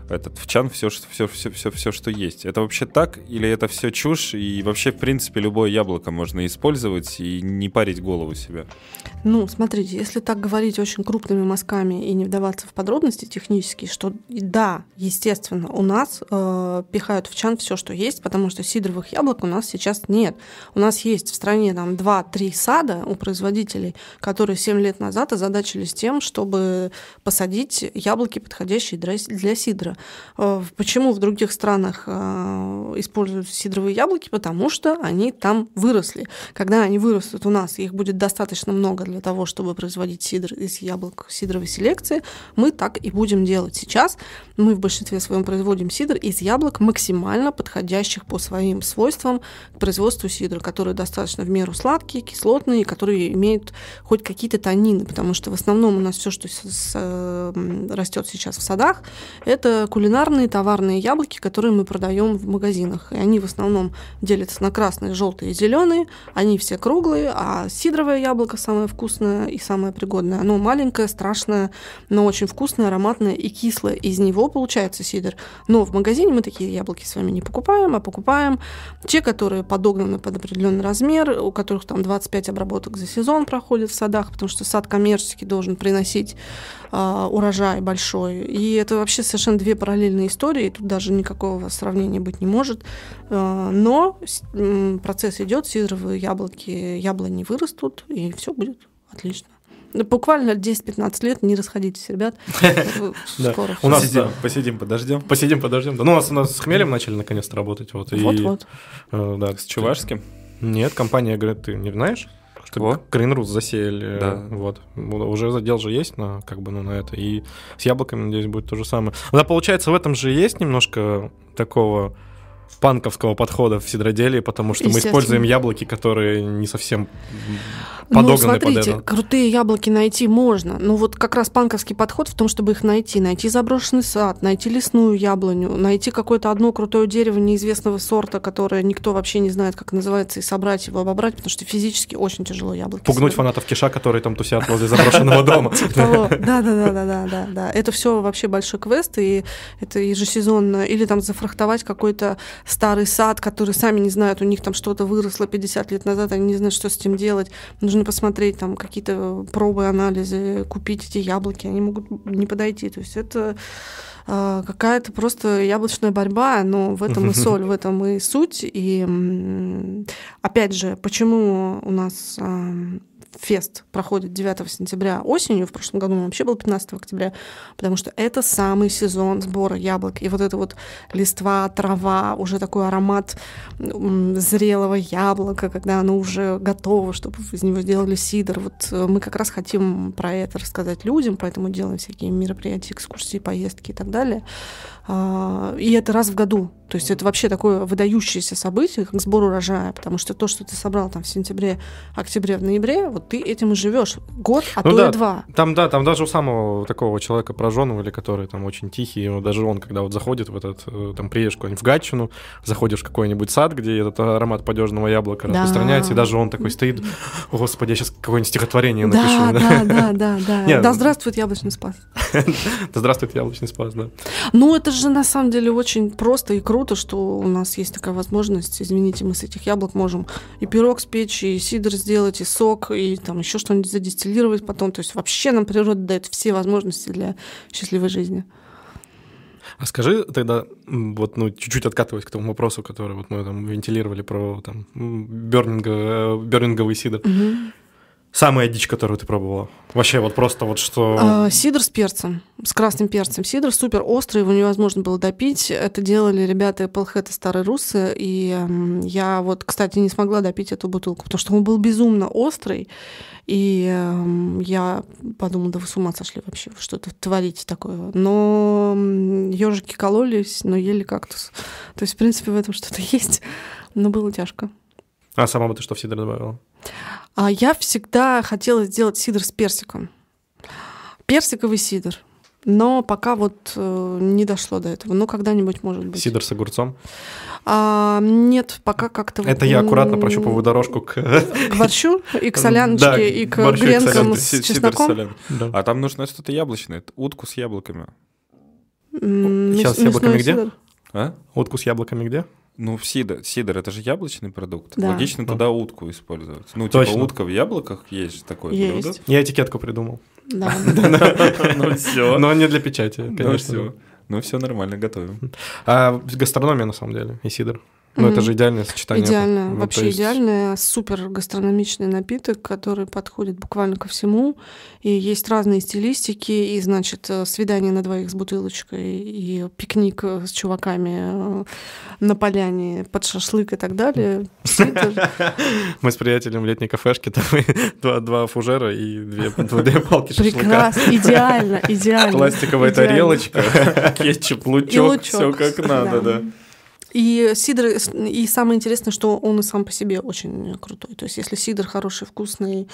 этот в чан все, все, все, все, все, что есть. Это вообще так или это все чушь? И вообще, в принципе, любое яблоко можно использовать и не парить голову себе? Ну, смотрите, если так говорить очень крупными мазками и не вдаваться в подробности технические, что да, естественно, у нас э, пихают в чан все, что есть, потому что сидровых яблок у нас сейчас нет. У нас есть в стране там 2-3 сада у производителей, которые 7 лет назад озадачились тем, чтобы посадить яблоки, подходящие для сидра. Э, почему в других странах э, используют сидровые яблоки? Потому что они там выросли. Когда они вырастут у нас, их будет достаточно много для того, чтобы производить сидр из яблок сидровой селекции, мы так и будем делать. Сейчас мы в большинстве своем производим сидр из яблок, максимально подходящих по своим свойствам к производству сидра, которые достаточно в меру сладкие, кислотные, которые имеют хоть какие-то танины, потому что в основном у нас все, что э, растет сейчас в садах, это кулинарные товарные яблоки, которые мы продаем в магазинах. И они в основном делятся на красные, желтые и зеленые. Они все круглые, а сидровое яблоко самое вкусное и самое пригодное. Оно маленькое, страшное, но очень вкусное, ароматное и кислое. Из него получается сидр. Но в магазине мы такие яблоки с вами не покупаем, а покупаем те, которые подогнаны под определенный размер, у которых там 25 обработок за сезон проходит в садах, потому что сад коммерческий должен приносить а, урожай большой. И это вообще совершенно две параллельные истории, тут даже никакого сравнения быть не может. Э, но процесс идет, сидоровые яблоки, яблони вырастут, и все будет отлично. Буквально 10-15 лет, не расходитесь, ребят. У нас посидим, подождем. Посидим, подождем. ну, у нас у нас с хмелем начали наконец-то работать. Вот, вот. Э, да, с чувашским. Нет, компания говорит, ты не знаешь? Что? Гринрут засеяли. Да. Вот. Ну, уже задел же есть, но как бы ну, на это. И с яблоками, надеюсь, будет то же самое. Да, получается, в этом же есть немножко такого панковского подхода в сидроделии, потому что мы используем яблоки, которые не совсем подогнаны ну, смотрите, под это. крутые яблоки найти можно. Но вот как раз панковский подход в том, чтобы их найти. Найти заброшенный сад, найти лесную яблоню, найти какое-то одно крутое дерево неизвестного сорта, которое никто вообще не знает, как называется, и собрать его, обобрать, потому что физически очень тяжело яблоки. Пугнуть собрать. фанатов киша, которые там тусят возле заброшенного дома. Да-да-да. да, да, да. Это все вообще большой квест, и это ежесезонно. Или там зафрахтовать какой-то старый сад, который сами не знают, у них там что-то выросло 50 лет назад, они не знают, что с этим делать. Нужно нужно посмотреть там какие-то пробы, анализы, купить эти яблоки, они могут не подойти. То есть это а, какая-то просто яблочная борьба, но в этом и соль, в этом и суть. И опять же, почему у нас фест проходит 9 сентября осенью, в прошлом году он вообще был 15 октября, потому что это самый сезон сбора яблок. И вот это вот листва, трава, уже такой аромат зрелого яблока, когда оно уже готово, чтобы из него сделали сидр. Вот э, мы как раз хотим про это рассказать людям, поэтому делаем всякие мероприятия, экскурсии, поездки и так далее. А, и это раз в году. То есть это вообще такое выдающееся событие, как сбор урожая, потому что то, что ты собрал там в сентябре, октябре, в ноябре, вот ты этим и живешь год, а ну то да, и два. Там, да, там даже у самого такого человека прожженного, или который там очень тихий, ну, даже он, когда вот заходит в этот, э, там приедешь куда-нибудь в Гатчину, заходишь в какой-нибудь сад, где этот аромат падежного яблока да. распространяется, и даже он такой стоит, господи, я сейчас какое-нибудь стихотворение да, напишу. Да, да, да, да, да. Да ну здравствует яблочный спас. Да здравствует яблочный спас, да. Ну это же на самом деле очень просто и круто, что у нас есть такая возможность. Извините, мы с этих яблок можем и пирог спечь, и сидр сделать, и сок, и там еще что-нибудь задистиллировать потом. То есть вообще нам природа дает все возможности для счастливой жизни. А скажи тогда, вот, ну, чуть-чуть откатываясь к тому вопросу, который вот мы там вентилировали про там бёрнинговый, э, бёрнинговый сидр. Угу. Самая дичь, которую ты пробовала? Вообще вот просто вот что... А, сидр с перцем, с красным перцем. Сидр супер острый, его невозможно было допить. Это делали ребята Applehead Старые Русы. И я вот, кстати, не смогла допить эту бутылку, потому что он был безумно острый. И я подумала, да вы с ума сошли вообще, что-то творите такое. Но ежики кололись, но ели кактус. То есть, в принципе, в этом что-то есть. Но было тяжко. А сама бы ты что в сидр добавила? А Я всегда хотела сделать сидр с персиком. Персиковый сидр. Но пока вот э, не дошло до этого. Но ну, когда-нибудь, может быть. Сидр с огурцом? А, нет, пока как-то... Это я аккуратно прощупываю дорожку к... К борщу и к соляночке, и к гренкам с чесноком. А там нужно что-то яблочное. Утку с яблоками. Сейчас с яблоками где? А? Утку с яблоками где? Ну, сидр, сидр это же яблочный продукт. Да. Логично да. тогда утку использовать. Ну, типа, Точно. типа утка в яблоках есть такое есть. блюдо. Я этикетку придумал. Да. Ну все. Но не для печати, ну, конечно. Ну все нормально, готовим. А, гастрономия на самом деле и сидр. Ну это же идеальное сочетание. Идеально, ну, вообще есть... идеальное, супер гастрономичный напиток, который подходит буквально ко всему. И есть разные стилистики, и, значит, э, свидание на двоих с бутылочкой, и пикник э, с чуваками э, на поляне под шашлык и так далее. Мы с приятелем в летней кафешке, там два фужера и две палки шашлыка. Прекрасно, идеально, идеально. Пластиковая тарелочка, кетчуп, лучок, все как надо, да. И сидр, и самое интересное, что он и сам по себе очень крутой. То есть, если сидр хороший, вкусный,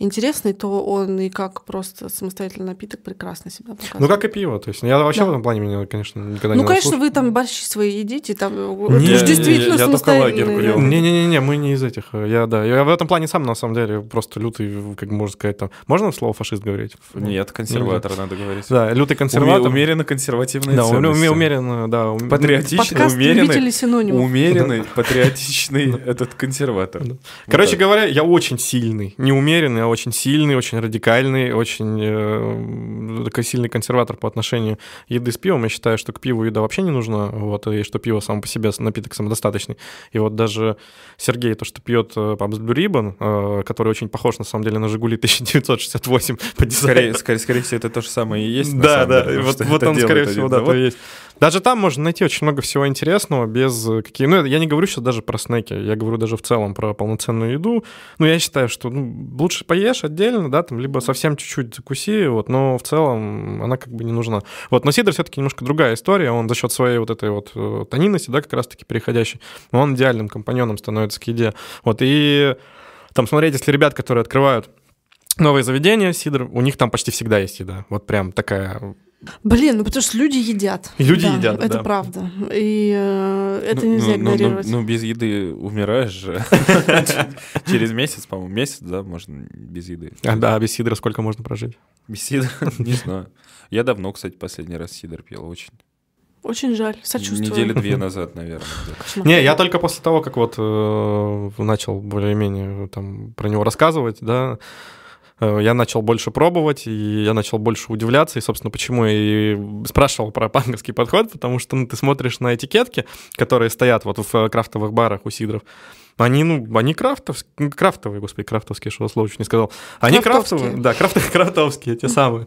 интересный, то он и как просто самостоятельный напиток прекрасно себя показывает. Ну, как и пиво. То есть я вообще да. в этом плане меня, конечно, никогда ну, не Ну, конечно, вы там борщи свои едите, там э, не, это действительно я, я только Не-не-не, мы не из этих. Э, я, да, я в этом плане сам, на самом деле, просто лютый, как можно сказать, там... Можно слово фашист говорить? Нет, консерватор Нельзя. надо говорить. Да, лютый консерватор. Уме, умеренно консервативный. да, ценности. умеренно, да. Ум... Патриотичный, умеренный. синонимов. Умеренный, патриотичный этот консерватор. Короче ну говоря, я очень сильный, не неумеренный, а очень сильный, очень радикальный, очень э, такой сильный консерватор по отношению еды с пивом. Я считаю, что к пиву еда вообще не нужна, вот, и что пиво само по себе напиток самодостаточный. И вот даже Сергей, то, что пьет э, Пабс Blue Ribbon, э, который очень похож, на самом деле, на «Жигули» 1968 по дизайну. Скорее, скорее, скорее всего, это то же самое и есть, Да, да, деле, вот, вот он, скорее всего, да, вот. есть. Даже там можно найти очень много всего интересного без э, какие... Ну, я не говорю сейчас даже про снеки, я говорю даже в целом про полноценную еду. Ну, я считаю, что ну, лучше поешь отдельно, да, там, либо совсем чуть-чуть закуси, вот, но в целом она как бы не нужна. Вот, но сидр все-таки немножко другая история, он за счет своей вот этой вот э, тонинности, да, как раз-таки переходящей, он идеальным компаньоном становится к еде. Вот, и там смотреть, если ребят, которые открывают новые заведения, сидр, у них там почти всегда есть еда. Вот прям такая Блин, ну потому что люди едят. люди да, едят, это да. правда. И э, это ну, ну нельзя ну, Ну, ну, ну, без еды умираешь же. Через месяц, по-моему, месяц, да, можно без еды. А, да, без сидра сколько можно прожить? Без сидра? Не знаю. Я давно, кстати, последний раз сидр пил, очень. Очень жаль, сочувствую. Недели две назад, наверное. Не, я только после того, как вот э, начал более-менее там про него рассказывать, да, Э, я начал больше пробовать, и я начал больше удивляться, и, собственно, почему я и спрашивал про панковский подход, потому что ну, ты смотришь на этикетки, которые стоят вот в э, крафтовых барах у сидров, они, ну, они крафтовские, ну, крафтовые, господи, крафтовские, что слово чуть не сказал. Они крафтовские. крафтовые, да, крафтовые, крафтовские, те самые.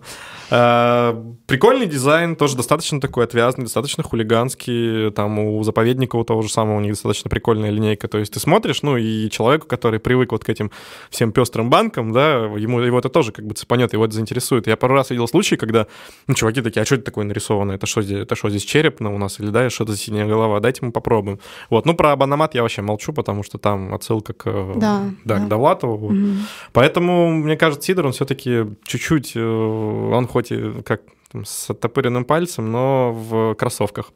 Э, прикольный дизайн, тоже достаточно такой отвязный, достаточно хулиганский. Там у заповедника у того же самого у них достаточно прикольная линейка. То есть ты смотришь, ну, и человеку, который привык вот к этим всем пестрым банкам, да, ему его это тоже как бы цепанет, его это заинтересует. Я пару раз видел случаи, когда, ну, чуваки такие, а что это такое нарисовано? Это что здесь, это что здесь череп ну, у нас? Или да, что это синяя голова? Дайте мы попробуем. Вот, ну, про Абанамат я вообще молчу, потому что там отсылка к, да, э, да, да. к Довлатову. Угу. Поэтому, мне кажется, Сидор, он все-таки чуть-чуть, э, он хоть и как с оттопыренным пальцем, но в кроссовках.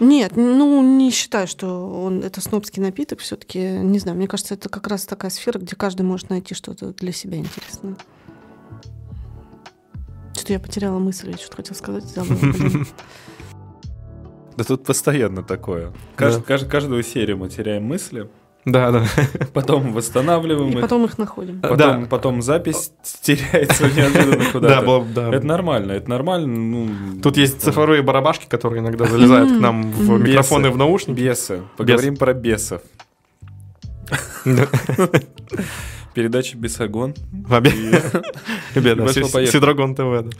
Нет, ну не считаю, что он это снобский напиток. Все-таки, не знаю, мне кажется, это как раз такая сфера, где каждый может найти что-то для себя интересное. Что-то я потеряла мысль, я что-то хотела сказать, Да тут постоянно такое. Кажд, да. кажд, каждую серию мы теряем мысли. Да, да. Потом восстанавливаем. И их. потом их находим. Потом, да. потом запись теряется неожиданно куда-то. Да, Боб, да. Это нормально, это нормально. Ну, Тут есть там... цифровые барабашки, которые иногда залезают к нам в бесы, микрофоны в наушники. Бесы. Поговорим Бес. про бесов. Передача «Бесогон». Ребята, Сидрогон ТВ.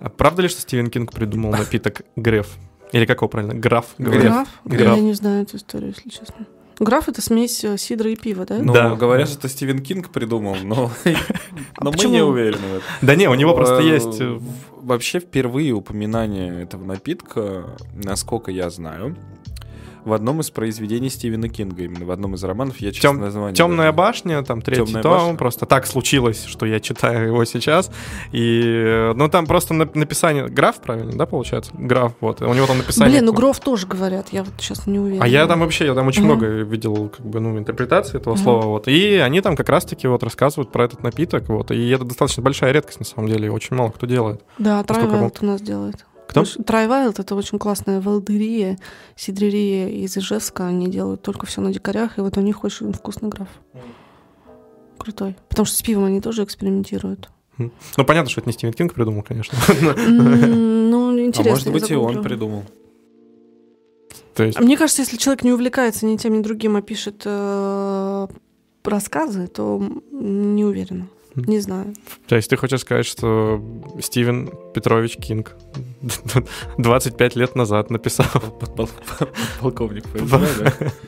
А правда ли, что Стивен Кинг придумал напиток «Греф»? Или как его правильно? Граф. Граф? Граф. Я не знаю эту историю, если честно. Граф это смесь э, сидра и пива, да? Ну, да. говорят, что Стивен Кинг придумал, но, но мы не уверены в этом. Да не, у него э, просто есть... Э, вообще впервые упоминание этого напитка, насколько я знаю, в одном из произведений Стивена Кинга, именно в одном из романов. Я читал название. Темная даже... башня, там третий Темная том. Башня. Просто так случилось, что я читаю его сейчас. И, э, ну, там просто написание граф, правильно, да, получается? Граф, вот. У него там написание. Блин, ну граф тоже говорят, я вот сейчас не уверен. А я там вообще, я там очень mm-hmm. много видел, как бы, ну, интерпретации этого mm-hmm. слова. Вот. И они там как раз-таки вот рассказывают про этот напиток. Вот. И это достаточно большая редкость, на самом деле. Очень мало кто делает. Да, Трайвент у нас делает. Кто? Трайвайлд ну, — это очень классная волдырия, сидрерия из Ижевска. Они делают только все на дикарях, и вот у них очень вкусный граф. Крутой. Потому что с пивом они тоже экспериментируют. Ну, понятно, что это не Стивен Кинг придумал, конечно. Ну, а интересно. А может быть, и он придумал. А то есть... Мне кажется, если человек не увлекается ни тем, ни другим, а пишет э, рассказы, то не уверена. Не знаю. То есть ты хочешь сказать, что Стивен Петрович Кинг 25 лет назад написал... Полковник ФСБ, да?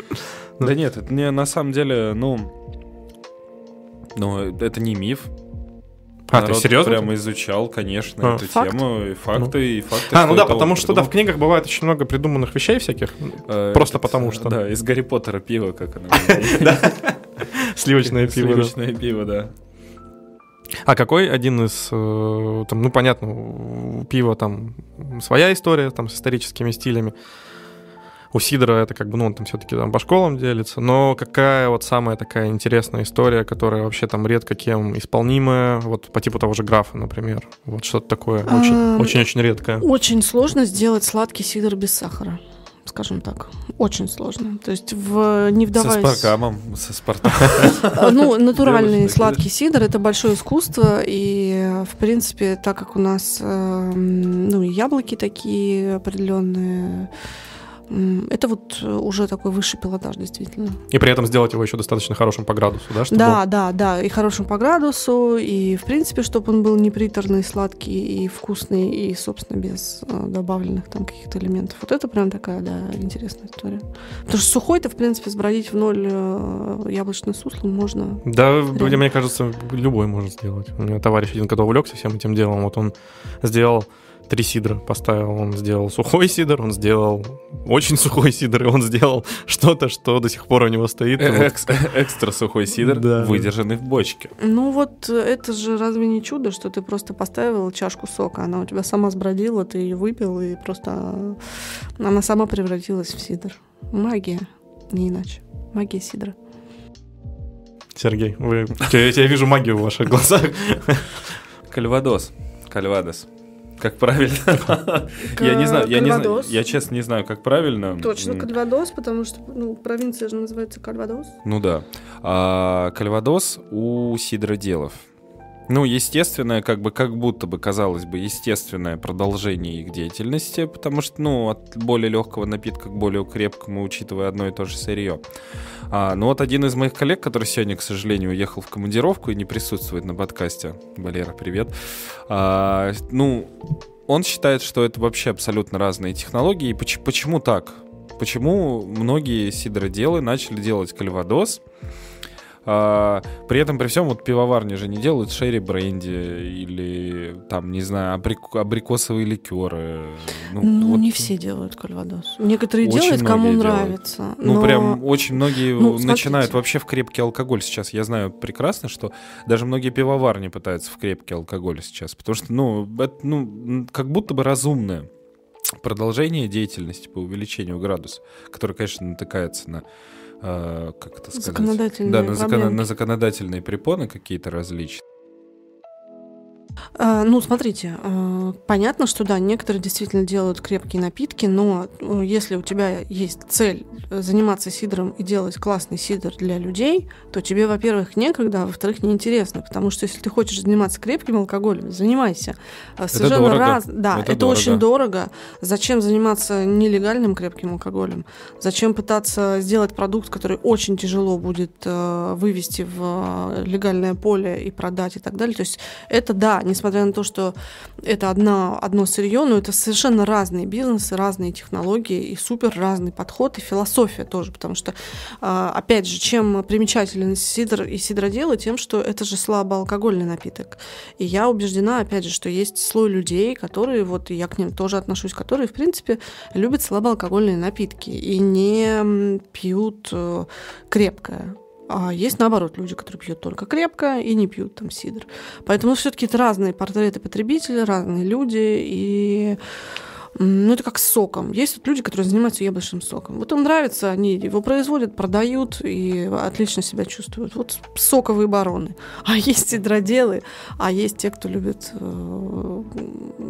Да нет, это не, на самом деле, ну... Ну, это не миф, а, Народ ты серьезно? Прямо изучал, конечно, а, эту факт? тему, и факты, ну. и факты. А, ну да, потому что придумал. да, в ну книгах бывает очень много придуманных вещей всяких. Э, э просто этот, потому что. Да, из Гарри Поттера пиво, как оно. Сливочное пиво. Сливочное пиво, да. А какой один из, э, там, ну понятно, пиво там своя история там с историческими стилями. У Сидора это как бы, ну, он там все-таки там по школам делится. Но какая вот самая такая интересная история, которая вообще там редко кем исполнимая, вот по типу того же графа, например. Вот что-то такое очень-очень-очень эм, редкое. Очень сложно сделать сладкий сидр без сахара скажем так. Очень сложно. То есть в, не вдаваясь... Со спаркамом, со спартаком. А, ну, натуральный сладкий сидр – это большое искусство, и, в принципе, так как у нас эм, ну, яблоки такие определенные, это вот э, уже такой высший пилотаж, действительно. И при этом сделать его еще достаточно хорошим по градусу, да? Чтобы... Да, да, да. И хорошим по градусу, и в принципе, чтобы он был неприторный, сладкий и вкусный, и, собственно, без э, добавленных там каких-то элементов. Вот это прям такая, да, интересная история. Потому что сухой-то, в принципе, сбродить в ноль э, яблочный сусло ну, можно. Да, реально. мне кажется, любой может сделать. У меня товарищ один, когда увлекся всем этим делом, вот он сделал три сидра поставил. Он сделал сухой сидр, он сделал очень сухой сидр, и он сделал что-то, что до сих пор у него стоит. Экстра сухой сидр, выдержанный в бочке. Ну вот это же разве не чудо, что ты просто поставил чашку сока, она у тебя сама сбродила, ты ее выпил, и просто она сама превратилась в сидр. Магия, не иначе. Магия сидра. Сергей, вы... я, я вижу магию в ваших глазах. Кальвадос. Кальвадос. Как правильно? Я не знаю, я не знаю, я честно не знаю, как правильно. Точно Кальвадос, потому что ну, провинция же называется Кальвадос. Ну да. А, Кальвадос у Сидроделов. Ну, естественное, как бы, как будто бы, казалось бы, естественное продолжение их деятельности, потому что, ну, от более легкого напитка к более крепкому, учитывая одно и то же сырье. А, ну, вот один из моих коллег, который сегодня, к сожалению, уехал в командировку и не присутствует на подкасте, Валера, привет, а, ну, он считает, что это вообще абсолютно разные технологии. И почему, почему так? Почему многие сидроделы начали делать кальвадос, а, при этом, при всем, вот пивоварни же не делают шерри бренди или там, не знаю, абрик- абрикосовые ликеры. Ну, ну вот... не все делают кальвадос. Некоторые очень делают, кому делают. нравится. Ну, прям очень многие ну, начинают смотрите. вообще в крепкий алкоголь сейчас. Я знаю прекрасно, что даже многие пивоварни пытаются в крепкий алкоголь сейчас, потому что, ну, это, ну, как будто бы разумное продолжение деятельности по увеличению градуса, который, конечно, натыкается на Э, как это сказать? Законодательные да, на, закон, на законодательные препоны какие-то различные. А, ну, смотрите, а, понятно, что да, некоторые действительно делают крепкие напитки, но э, если у тебя есть цель э, заниматься сидром и делать классный сидр для людей, то тебе, во-первых, некогда, а во-вторых, неинтересно, потому что если ты хочешь заниматься крепким алкоголем, занимайся. Э, совершенно это раз, да, это, это дорого. очень дорого. Зачем заниматься нелегальным крепким алкоголем? Зачем пытаться сделать продукт, который очень тяжело будет вывести в легальное поле и продать и так далее? То есть это да, несмотря на то, что это одна, одно сырье, но это совершенно разные бизнесы, разные технологии и супер разный подход и философия тоже, потому что, а, опять же, чем примечателен сидр и сидроделы, тем, что это же слабоалкогольный напиток. И я убеждена, опять же, что есть слой людей, которые, вот я к ним тоже отношусь, которые, в принципе, любят слабоалкогольные напитки и не пьют э, крепкое. А есть, наоборот, люди, которые пьют только крепко и не пьют там сидр. Поэтому все-таки это разные портреты потребителей, разные люди. И ну, это как с соком. Есть вот люди, которые занимаются яблочным соком. Вот им нравится, они его производят, продают и отлично себя чувствуют. Вот соковые бароны. А есть hидроделы, а есть те, кто любит... Э,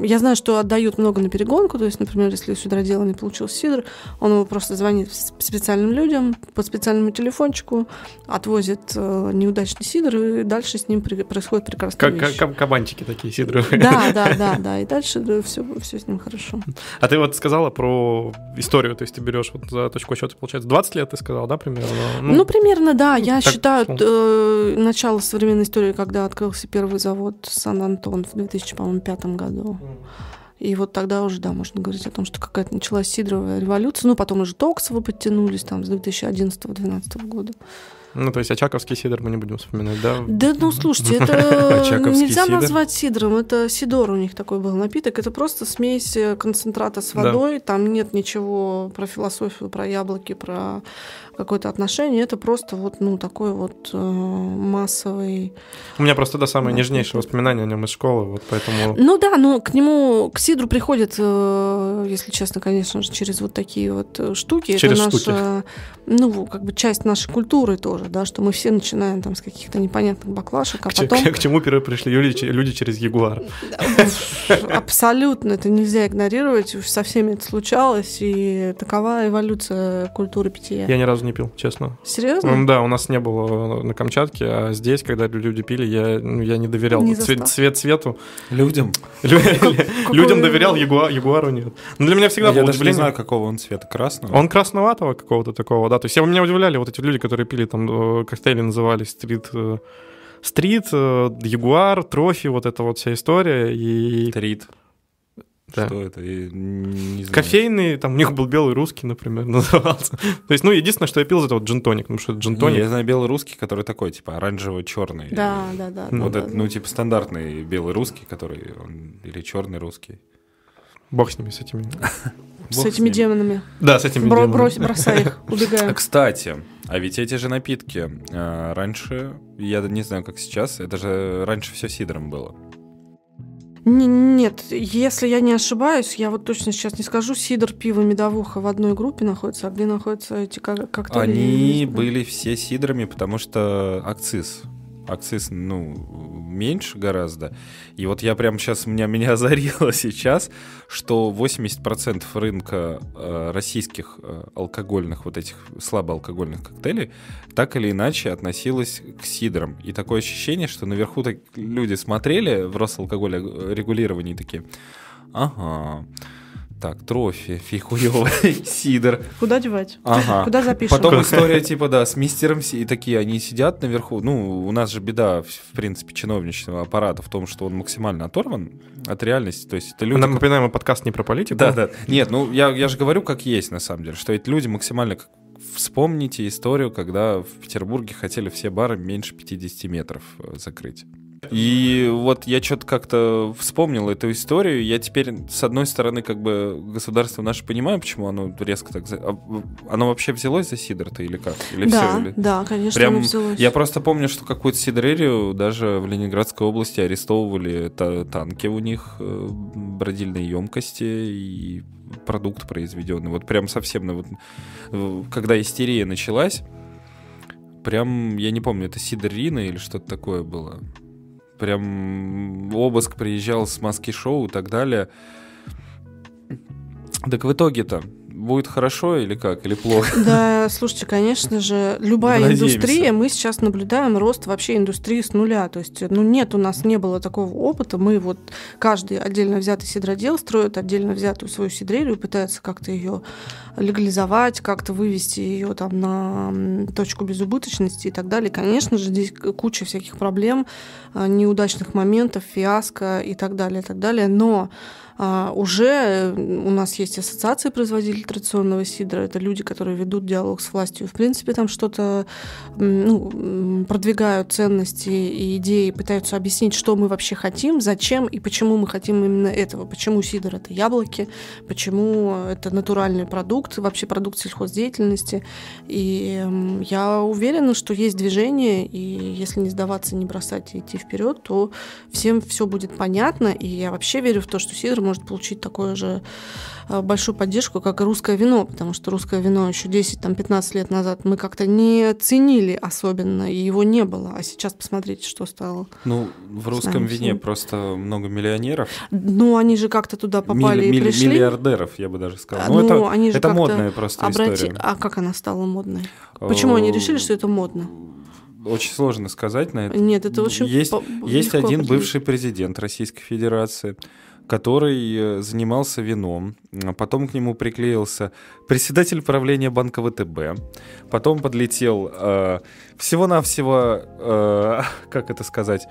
я знаю, что отдают много на перегонку, то есть, например, если с hидродела не получил сидр, он его просто звонит специальным людям по специальному телефончику, отвозит э, неудачный сидр, и дальше с ним происходит прекрасная как, вещь. Как кабанчики такие сидровые. Да, да, да, да. И дальше все, все с ним хорошо. А ты вот сказала про историю, то есть ты берешь вот за точку отсчета, получается, 20 лет ты сказал, да, примерно? Ну, ну примерно, да. Ну, Я так, считаю э, начало современной истории, когда открылся первый завод Сан-Антон в 2005 году. И вот тогда уже, да, можно говорить о том, что какая-то началась сидровая революция. Ну, потом уже Токсовы подтянулись там с 2011-2012 года. Ну, то есть очаковский сидр мы не будем вспоминать, да? Да, ну, слушайте, это нельзя сидр. назвать сидром, это сидор у них такой был напиток, это просто смесь э, концентрата с водой, да. там нет ничего про философию, про яблоки, про какое-то отношение. Это просто вот ну, такой вот э, массовый... У меня просто, да, самое да, нежнейшее воспоминание о нем из школы, вот поэтому... Ну да, но к нему, к Сидру приходит, э, если честно, конечно же, через вот такие вот э, штуки. Через Это наша, штуки. Э, ну, как бы часть нашей культуры тоже, да, что мы все начинаем там с каких-то непонятных баклашек, а к потом... К, к чему пришли люди, люди через Ягуар? Э, абсолютно, это нельзя игнорировать, со всеми это случалось, и такова эволюция культуры питья. Я ни разу не пил, честно. Серьезно? Да, у нас не было э, на Камчатке, а здесь, когда люди пили, я, ну, я не доверял не цвет, цвет цвету. Людям? Людям доверял, Ягуару нет. Но ну, для меня всегда было Я даже не знаю, какого он цвета, красного? Он красноватого какого-то такого, да. То есть меня удивляли вот эти люди, которые пили там э, коктейли, назывались стрит... Э, стрит, Ягуар, Трофи, вот эта вот вся история. И... Стрит. Да. Что это? Я не знаю. Кофейный, там у них был белый русский, например, назывался. То есть, ну, единственное, что я пил, это вот джинтоник, потому что это джинтоник. Ну, не, я знаю белый русский, который такой, типа, оранжево-черный. Да, да, да. Ну, вот да, это, да. ну, типа, стандартный белый русский, который, он, или черный русский. Бог с ними, с этими. с этими демонами. Да, с этими демонами. Брось, бросай их, убегай. Кстати, а ведь эти же напитки а, раньше, я не знаю, как сейчас, это же раньше все сидром было нет, если я не ошибаюсь, я вот точно сейчас не скажу, сидр, пиво, медовуха в одной группе находятся, а где находятся эти как то Они были все сидрами, потому что акциз Аксесс ну, меньше гораздо. И вот я прям сейчас, меня, меня озарило сейчас, что 80% рынка э, российских э, алкогольных, вот этих слабоалкогольных коктейлей, так или иначе относилось к сидрам. И такое ощущение, что наверху так люди смотрели в Росалкоголь э, регулирование такие, ага, так, трофи, фихуевый, сидор. Куда девать? Ага. Куда запишем? Потом история типа, да, с мистером Си. И такие, они сидят наверху. Ну, у нас же беда, в принципе, чиновничного аппарата в том, что он максимально оторван от реальности. То есть это люди... Напоминаем, мы подкаст не про политику. Да, да. Нет, ну, я, я же говорю, как есть, на самом деле, что эти люди максимально Вспомните историю, когда в Петербурге хотели все бары меньше 50 метров э, закрыть. И вот я что-то как-то вспомнил эту историю. Я теперь, с одной стороны, как бы государство наше понимаю, почему оно резко так... За... А, оно вообще взялось за сидр-то или как? Или да, все, или... да, конечно, Прям... взялось. Я просто помню, что какую-то сидрерию даже в Ленинградской области арестовывали та- танки у них, э, бродильные емкости и продукт произведенный. Вот прям совсем... ну Вот, когда истерия началась, прям, я не помню, это сидрина или что-то такое было прям обыск приезжал с маски шоу и так далее. Так в итоге-то будет хорошо или как, или плохо? Да, слушайте, конечно же, любая Надеемся. индустрия, мы сейчас наблюдаем рост вообще индустрии с нуля. То есть, ну нет, у нас не было такого опыта. Мы вот каждый отдельно взятый сидродел строит отдельно взятую свою седрелью, пытается как-то ее легализовать, как-то вывести ее там на точку безубыточности и так далее. Конечно же, здесь куча всяких проблем, а, неудачных моментов, фиаско и так далее, и так далее. Но а, уже э, у нас есть ассоциации производителей традиционного сидра. Это люди, которые ведут диалог с властью. В принципе, там что-то ну, продвигают ценности и идеи, пытаются объяснить, что мы вообще хотим, зачем и почему мы хотим именно этого. Почему сидр это яблоки, почему это натуральный продукт, продукт, вообще продукт сельхоздеятельности. И я уверена, что есть движение, и если не сдаваться, не бросать и идти вперед, то всем все будет понятно. И я вообще верю в то, что Сидор может получить такое же Э, большую поддержку, как и русское вино, потому что русское вино еще 10-15 лет назад мы как-то не ценили особенно, и его не было. А сейчас посмотрите, что стало. Ну, в русском вине просто много миллионеров. Ну, они же как-то туда попали милли, и милли, пришли. Миллиардеров, я бы даже сказал. А, ну, это, ну, они же это модная просто обрати... история. А как она стала модной? Почему они решили, что это модно? Э, очень сложно сказать на это. Нет, это очень Есть, по- есть один бывший президент Российской Федерации который э, занимался вином. Потом к нему приклеился председатель правления банка ВТБ. Потом подлетел э, всего-навсего, э, как это сказать,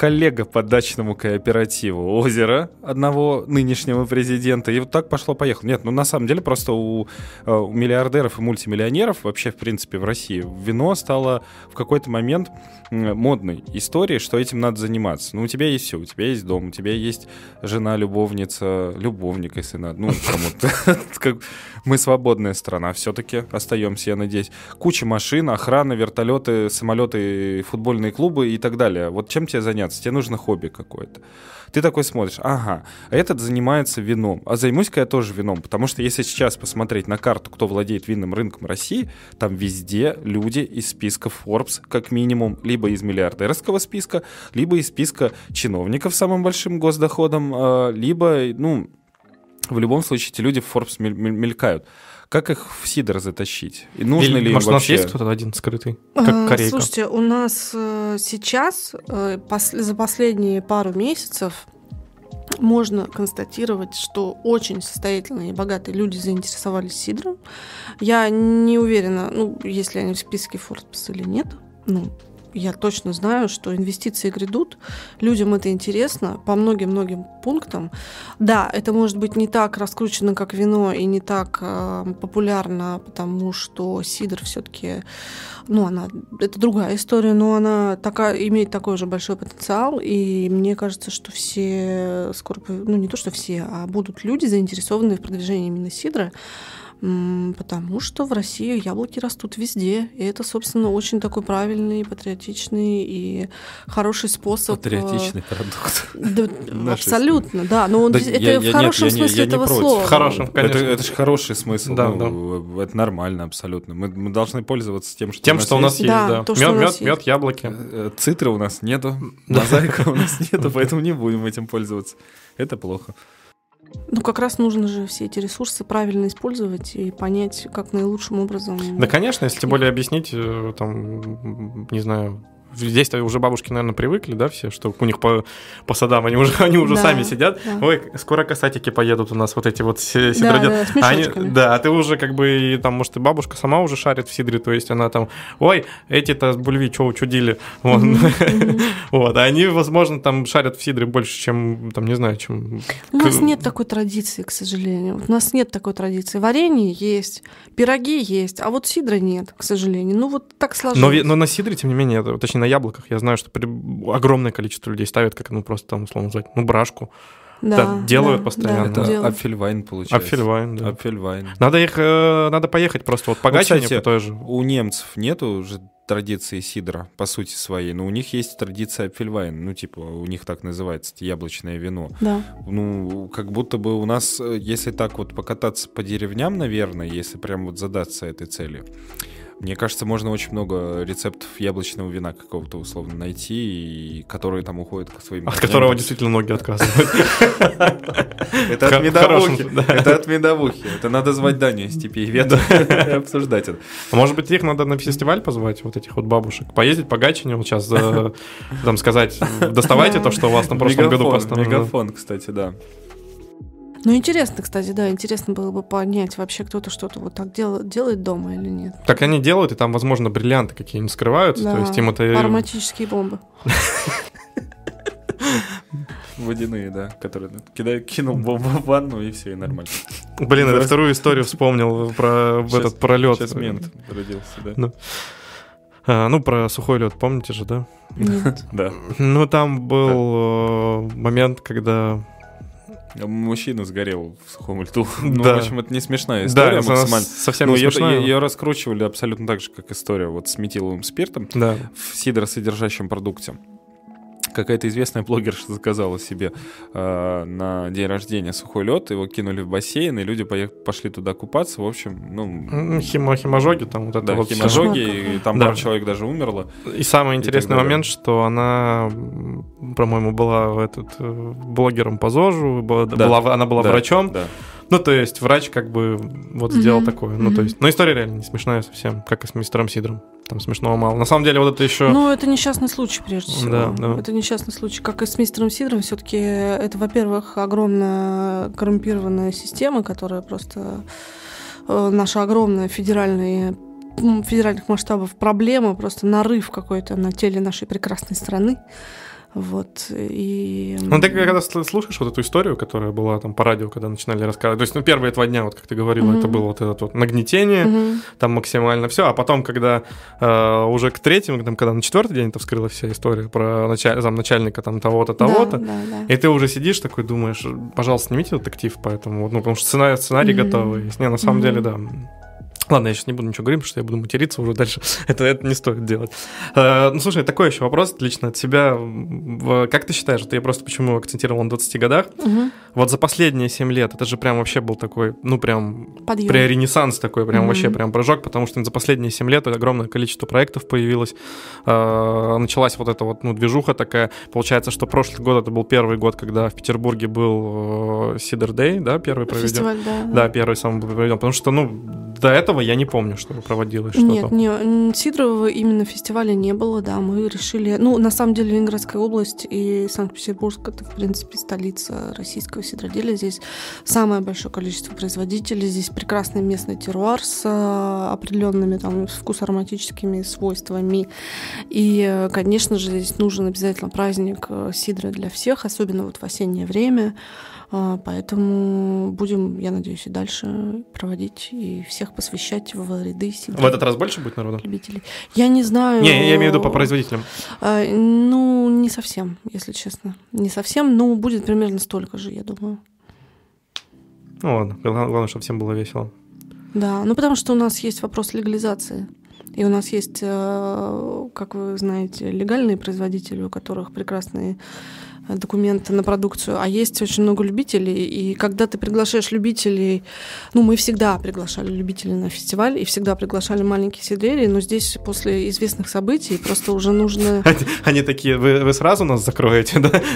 коллега по дачному кооперативу озера одного нынешнего президента. И вот так пошло-поехало. Нет, ну на самом деле просто у, э, у миллиардеров и мультимиллионеров вообще, в принципе, в России вино стало в какой-то момент модной историей, что этим надо заниматься. Ну, у тебя есть все, у тебя есть дом, у тебя есть жена, любовница, любовник, если надо. Ну, кому-то. Мы свободная страна все-таки, остаемся, я надеюсь. Куча машин, охрана, вертолеты, самолеты, футбольные клубы и так далее. Вот чем тебе заняться? заняться, тебе нужно хобби какое-то. Ты такой смотришь, ага, а этот занимается вином, а займусь-ка я тоже вином, потому что если сейчас посмотреть на карту, кто владеет винным рынком России, там везде люди из списка Forbes, как минимум, либо из миллиардерского списка, либо из списка чиновников с самым большим госдоходом, э, либо, ну, в любом случае эти люди в Forbes мелькают. Как их в Сидор затащить? И нужно Или, ли может, им вообще? у нас есть кто-то один скрытый, как а, корейка? Слушайте, у нас э, сейчас, э, за последние пару месяцев, можно констатировать, что очень состоятельные и богатые люди заинтересовались Сидором. Я не уверена, ну, если они в списке Forbes или нет. Ну, я точно знаю, что инвестиции грядут, людям это интересно по многим-многим пунктам. Да, это может быть не так раскручено, как вино, и не так э, популярно, потому что сидр все-таки, ну, она, это другая история, но она такая, имеет такой же большой потенциал, и мне кажется, что все скоро, ну, не то, что все, а будут люди заинтересованы в продвижении именно сидра, Потому что в России яблоки растут везде. И это, собственно, очень такой правильный, патриотичный и хороший способ. Патриотичный э, продукт. Да, абсолютно, да. Но он, да, это я, в хорошем нет, смысле я, я этого слова. В хорошем, конечно. Это, это же хороший смысл. Да, ну, да. Это нормально абсолютно. Мы, мы должны пользоваться тем, что, тем, у, нас что у нас есть. Да, да. То, мед, мед, есть. мед, яблоки. Э, э, цитры у нас нету, мозаика у нас нету, поэтому не будем этим пользоваться. Это плохо. Ну, как раз нужно же все эти ресурсы правильно использовать и понять, как наилучшим образом. Да, конечно, если тем более объяснить, э, там, не знаю, Здесь-то уже бабушки, наверное, привыкли, да, все, что у них по, по садам они уже, они уже да, сами сидят. Да. Ой, скоро касатики поедут у нас, вот эти вот сидродел. Да, да, они, да, а ты уже как бы, там, может, и бабушка сама уже шарит в сидре, то есть она там, ой, эти-то бульви что учудили. Вот. а они, возможно, там шарят в сидре больше, чем, там, не знаю, чем... У нас нет такой традиции, к сожалению. У нас нет такой традиции. Варенье есть, пироги есть, а вот сидра нет, к сожалению. Ну, вот так сложилось. Но, но на сидре, тем не менее, точнее, на яблоках, я знаю, что при... огромное количество людей ставят, как ну просто там, условно назвать, ну, брашку. Да, да, делают да, постоянно. Да, это апфельвайн получается. Апфельвайн, да. Апфельвайн. Надо их, э, надо поехать просто вот по ну, же. у немцев нету уже традиции сидра, по сути своей, но у них есть традиция апфельвайн, ну, типа, у них так называется, яблочное вино. Да. Ну, как будто бы у нас, э, если так вот покататься по деревням, наверное, если прям вот задаться этой целью, мне кажется, можно очень много рецептов яблочного вина какого-то условно найти, и которые там уходят к своим... От корням. которого действительно ноги отказывают. Это от медовухи. Это от медовухи. Это надо звать Данию степи и обсуждать это. А может быть, их надо на фестиваль позвать, вот этих вот бабушек. Поездить по Гатчине вот сейчас, э, там сказать, доставайте то, что у вас на прошлом году поставлено. Мегафон, кстати, да. Ну, интересно, кстати, да, интересно было бы понять, вообще кто-то что-то вот так дел, делает дома или нет. Так они делают, и там, возможно, бриллианты какие-нибудь скрываются, да. то есть им это... ароматические бомбы. Водяные, да, которые кидай, кинул бомбу в ванну, и все, и нормально. Блин, это вторую историю вспомнил про этот пролет. Сейчас мент родился, да. ну, а, ну про сухой лед, помните же, да? Да. Ну, там был э, момент, когда Мужчина сгорел в сухом льду. Ну, да. в общем, это не смешная история да, максимально. Совсем Но не ее, смешная. Ее раскручивали абсолютно так же, как история вот с метиловым спиртом да. в сидросодержащем продукте какая-то известная блогерша заказала себе э, на день рождения сухой лед, его кинули в бассейн, и люди поех- пошли туда купаться. В общем, ну... Химо, химожоги там вот это да, вот. химожоги, и там да. пару человек даже умерло. И самый интересный и момент, что она, по-моему, была этот, э, блогером по ЗОЖу, была, да. была, она была да, врачом. Да. Ну, то есть врач как бы вот mm-hmm. сделал такое. Ну, то есть... Но история реально не смешная совсем, как и с мистером Сидром там смешного мало. На самом деле вот это еще... Ну, это несчастный случай, прежде всего. Да, да. Это несчастный случай. Как и с мистером Сидором, все-таки это, во-первых, огромная коррумпированная система, которая просто э, наша огромная федеральная федеральных масштабов проблема, просто нарыв какой-то на теле нашей прекрасной страны. Вот, и... Ну, ты когда слушаешь вот эту историю, которая была там по радио, когда начинали рассказывать, то есть, ну, первые два дня, вот как ты говорила, mm-hmm. это было вот это вот нагнетение, mm-hmm. там максимально все, а потом, когда э, уже к третьему, там, когда на четвертый день это вскрылась вся история про началь... замначальника там того-то, того-то, да, да, да. и ты уже сидишь такой, думаешь, пожалуйста, снимите детектив, поэтому, ну, потому что сценарий, сценарий mm-hmm. готовый. Не, на самом mm-hmm. деле, да, Ладно, я сейчас не буду ничего говорить, потому что я буду материться уже дальше. Это, это не стоит делать. Э, ну, слушай, такой еще вопрос лично от тебя. Как ты считаешь, я просто почему акцентировал на 20 годах? Угу. Вот за последние 7 лет это же прям вообще был такой, ну, прям Подъем. преренессанс такой, прям угу. вообще прям прыжок, потому что за последние 7 лет огромное количество проектов появилось. Э, началась вот эта вот, ну, движуха такая. Получается, что прошлый год это был первый год, когда в Петербурге был Сидер э, Дэй, да, первый проведен. Фестиваль, да. Да, первый самый был проведен, потому что, ну, до этого я не помню, что проводилось что-то. Нет, не, сидрового именно фестиваля не было, да, мы решили... Ну, на самом деле, Ленинградская область и Санкт-Петербург — это, в принципе, столица российского сидроделия. Здесь самое большое количество производителей, здесь прекрасный местный терруар с а, определенными там вкусоароматическими свойствами. И, конечно же, здесь нужен обязательно праздник э, сидра для всех, особенно вот в осеннее время. А, поэтому будем, я надеюсь, и дальше проводить и всех всех посвящать в ряды В этот раз больше будет народу? Любителей. Я не знаю. Не, я имею в виду по производителям. А, ну, не совсем, если честно. Не совсем, но будет примерно столько же, я думаю. Ну ладно, главное, чтобы всем было весело. Да, ну потому что у нас есть вопрос легализации. И у нас есть, э, как вы знаете, легальные производители, у которых прекрасные Э, документы на продукцию, а есть очень много любителей. И когда ты приглашаешь любителей, ну, мы всегда приглашали любителей на фестиваль и всегда приглашали маленькие сидрерии, но здесь после известных событий просто уже нужно... Они такие, вы, вы сразу нас закроете, да?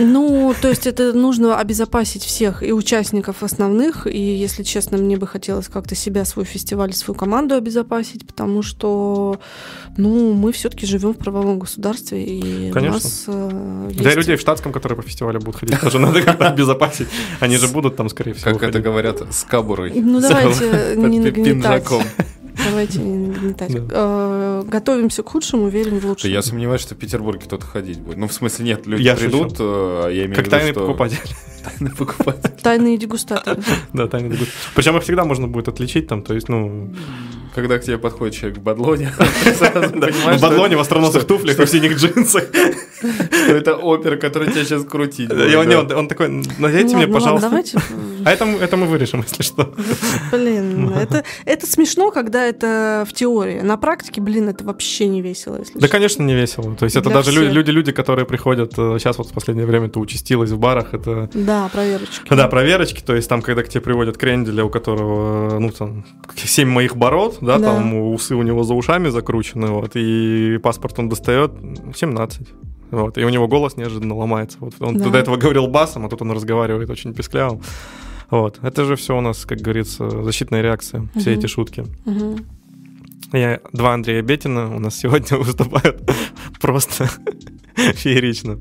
Ну, то есть это нужно обезопасить всех и участников основных, и, если честно, мне бы хотелось как-то себя, свой фестиваль, свою команду обезопасить, потому что, ну, мы все-таки живем в правовом государстве, и Конечно. у нас э, для людей в штатском, которые по фестивалю будут ходить, тоже надо как-то обезопасить. Они же будут там, скорее всего. Как это говорят, с кабурой. Ну давайте не нагнетать. Давайте не э, нагнетать. Готовимся к худшему, верим в лучшее. Я сомневаюсь, что в Петербурге кто-то ходить будет. Ну, в смысле, нет, люди я придут, э, я имею как в виду, что... покупатель тайный покупатель. Тайные дегустаторы. Да, тайные дегустаторы. Причем их всегда можно будет отличить там, то есть, ну... Когда к тебе подходит человек в бадлоне, В бадлоне, в остроносых туфлях в синих джинсах. это опер, который тебя сейчас крутит. Он такой, надейте ну мне, пожалуйста. А это, это мы вырежем, если что. Блин, это, это смешно, когда это в теории. На практике, блин, это вообще не весело. Если да, что. конечно, не весело. То есть это Для даже всех. люди, люди, которые приходят, сейчас э, вот в последнее время это участилось в барах, это Да. Да, проверочки. Да, проверочки, то есть там, когда к тебе приводят кренделя, у которого, э, ну, там, 7 моих бород, да, да. там усы у него за ушами закручены, вот, и паспорт он достает 17. Вот, и у него голос неожиданно ломается. Вот он да. до этого говорил басом, а тут он разговаривает очень пискляво. Вот. Это же все у нас, как говорится, защитная реакция, угу. все эти шутки. Угу. Я, два Андрея Бетина у нас сегодня выступают просто феерично.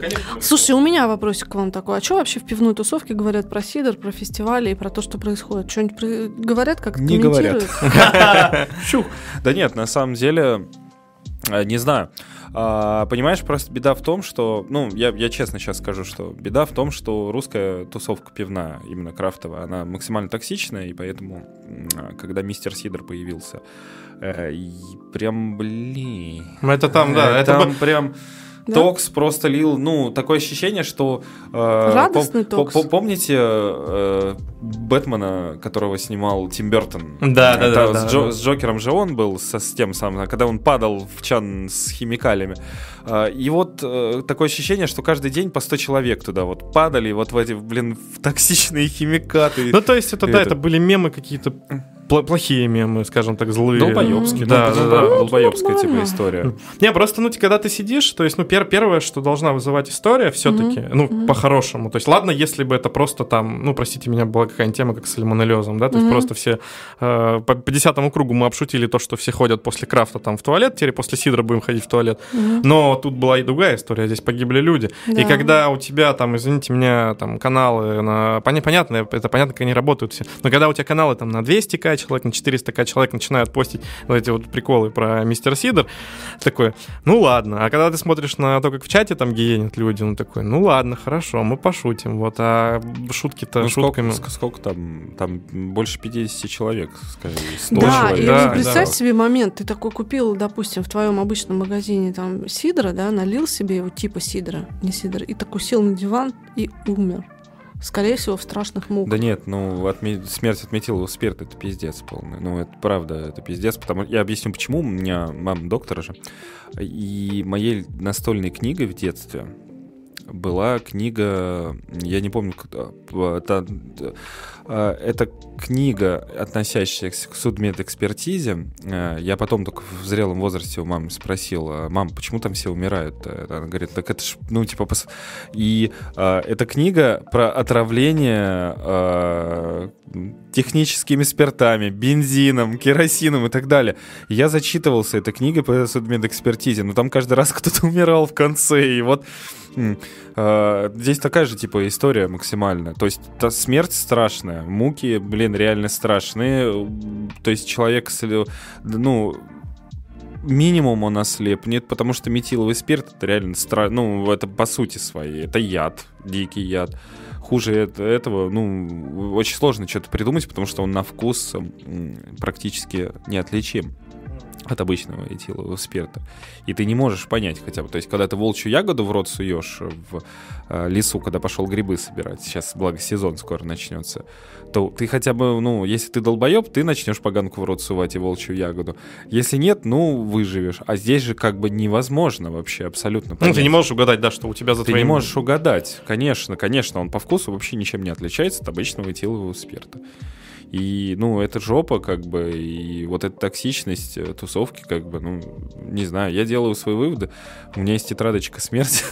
Конечно. Слушай, у меня вопросик к вам такой. А что вообще в пивной тусовке говорят про сидор, про фестивали и про то, что происходит? Что-нибудь про... говорят как-то? Не говорят. Да нет, на самом деле, э, не знаю. А, понимаешь, просто беда в том, что, ну, я, я честно сейчас скажу, что беда в том, что русская тусовка пивная, именно крафтовая, она максимально токсичная, и поэтому, когда мистер Сидор появился, э, прям, блин... Это там, да, это там прям да? токс просто лил, ну, такое ощущение, что... Э, Радостный пом- токс. По- помните э, Бэтмена, которого снимал Тим Бертон? Да, э, да, да. с, да, Джо- да. с Джокером же он был, со, с тем самым, когда он падал в чан с химикалями. Э, и вот э, такое ощущение, что каждый день по 100 человек туда вот падали, вот в эти, блин, в токсичные химикаты. Ну, то есть это, и да, это... это были мемы какие-то плохие мемы, скажем так, злые. Долбоебские. Ну, да, да, да. Долбоебская ну, типа история. Не, просто, ну, когда ты сидишь, то есть, ну, первое, что должна вызывать история все-таки, ну, по-хорошему. То есть, ладно, если бы это просто там, ну, простите меня, была какая-нибудь тема, как с сальмонеллезом, да, то есть просто все э, по, десятому кругу мы обшутили то, что все ходят после крафта там в туалет, теперь после сидра будем ходить в туалет. Но тут была и другая история, здесь погибли люди. И когда у тебя там, извините меня, там каналы на... Понятно, это понятно, как они работают все. Но когда у тебя каналы там на 200к, человек, на 400к человек начинают постить вот эти вот приколы про мистер Сидор, такой, ну ладно. А когда ты смотришь на то, как в чате там гиенят люди, ну такой, ну ладно, хорошо, мы пошутим, вот, а шутки-то ну, шутками... Сколько, сколько там? Там больше 50 человек, скажем, 100 да, человек. И, да, представь да. себе момент, ты такой купил, допустим, в твоем обычном магазине там сидра, да, налил себе его типа сидра, не сидра, и такой сел на диван и умер. Скорее всего, в страшных муках. Да нет, ну, отме... смерть от метилоспирта — это пиздец полный. Ну, это правда, это пиздец, потому... Я объясню, почему. У меня мама доктора же. И моей настольной книгой в детстве была книга... Я не помню, а, та... Э, это книга, относящаяся к судмедэкспертизе. Э, я потом только в зрелом возрасте у мамы спросил, «А, мам, почему там все умирают? Э, она говорит, так это ж, ну, типа... Пос... И э, эта книга про отравление э, техническими спиртами, бензином, керосином и так далее. Я зачитывался этой книгой по судмедэкспертизе, но там каждый раз кто-то умирал в конце, и вот а, здесь такая же, типа, история максимальная, То есть та смерть страшная, муки, блин, реально страшные. То есть человек, ну, минимум он ослепнет, потому что метиловый спирт это реально страшно. Ну, это по сути своей. Это яд, дикий яд. Хуже этого, ну, очень сложно что-то придумать, потому что он на вкус практически неотличим от обычного этилового спирта. И ты не можешь понять хотя бы. То есть, когда ты волчью ягоду в рот суешь в э, лесу, когда пошел грибы собирать, сейчас, благо, сезон скоро начнется, то ты хотя бы, ну, если ты долбоеб, ты начнешь поганку в рот сувать и волчью ягоду. Если нет, ну, выживешь. А здесь же как бы невозможно вообще абсолютно. Понять. Ну, ты не можешь угадать, да, что у тебя за Ты твоим... не можешь угадать. Конечно, конечно, он по вкусу вообще ничем не отличается от обычного этилового спирта. И, ну, это жопа, как бы, и вот эта токсичность э, тусовки, как бы, ну, не знаю, я делаю свои выводы. У меня есть тетрадочка смерти.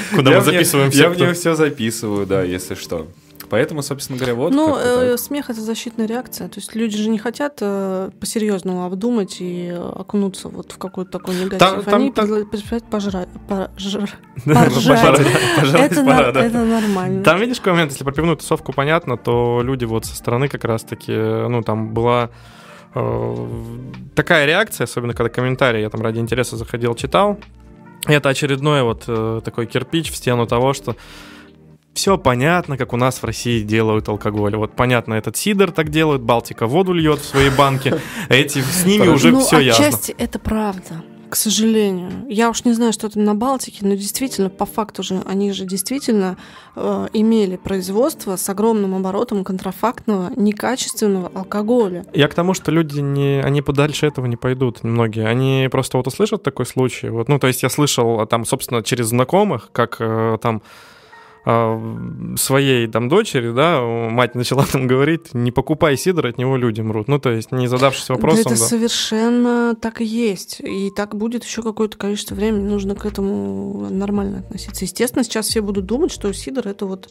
Куда мы записываем все. Я в нее все записываю, да, если что. Поэтому, собственно говоря, вот. Ну, э, смех это защитная реакция. То есть люди же не хотят э, по-серьезному обдумать и окунуться вот в какой-то такой негатив. Там, там, Они там... предпочитают пожрать. Пожрать. Это нормально. Там видишь какой момент, если про пивную тусовку понятно, то люди вот со стороны как раз-таки, ну, там была э, такая реакция, особенно когда комментарии я там ради интереса заходил, читал, это очередной вот э, такой кирпич в стену того, что все понятно, как у нас в России делают алкоголь. Вот понятно, этот Сидор так делает, Балтика воду льет в свои банки. Эти с ними уже ну, все ясно. Отчасти это правда. К сожалению. Я уж не знаю, что там на Балтике, но действительно, по факту же, они же действительно э, имели производство с огромным оборотом контрафактного, некачественного алкоголя. Я к тому, что люди, не, они подальше этого не пойдут, многие. Они просто вот услышат такой случай. Вот, ну, то есть я слышал а там, собственно, через знакомых, как э, там а, своей там дочери, да, мать начала там говорить, не покупай сидр, от него люди мрут. Ну, то есть, не задавшись вопросом. Да это да. совершенно так и есть. И так будет еще какое-то количество времени. Нужно к этому нормально относиться. Естественно, сейчас все будут думать, что сидр это вот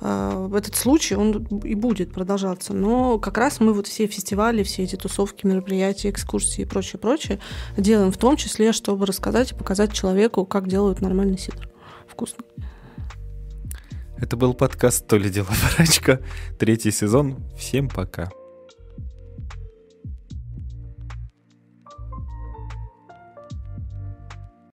э, этот случай, он и будет продолжаться. Но как раз мы вот все фестивали, все эти тусовки, мероприятия, экскурсии и прочее, прочее делаем в том числе, чтобы рассказать и показать человеку, как делают нормальный сидр. Вкусный. Это был подкаст «То ли дело, парочка». Третий сезон. Всем пока.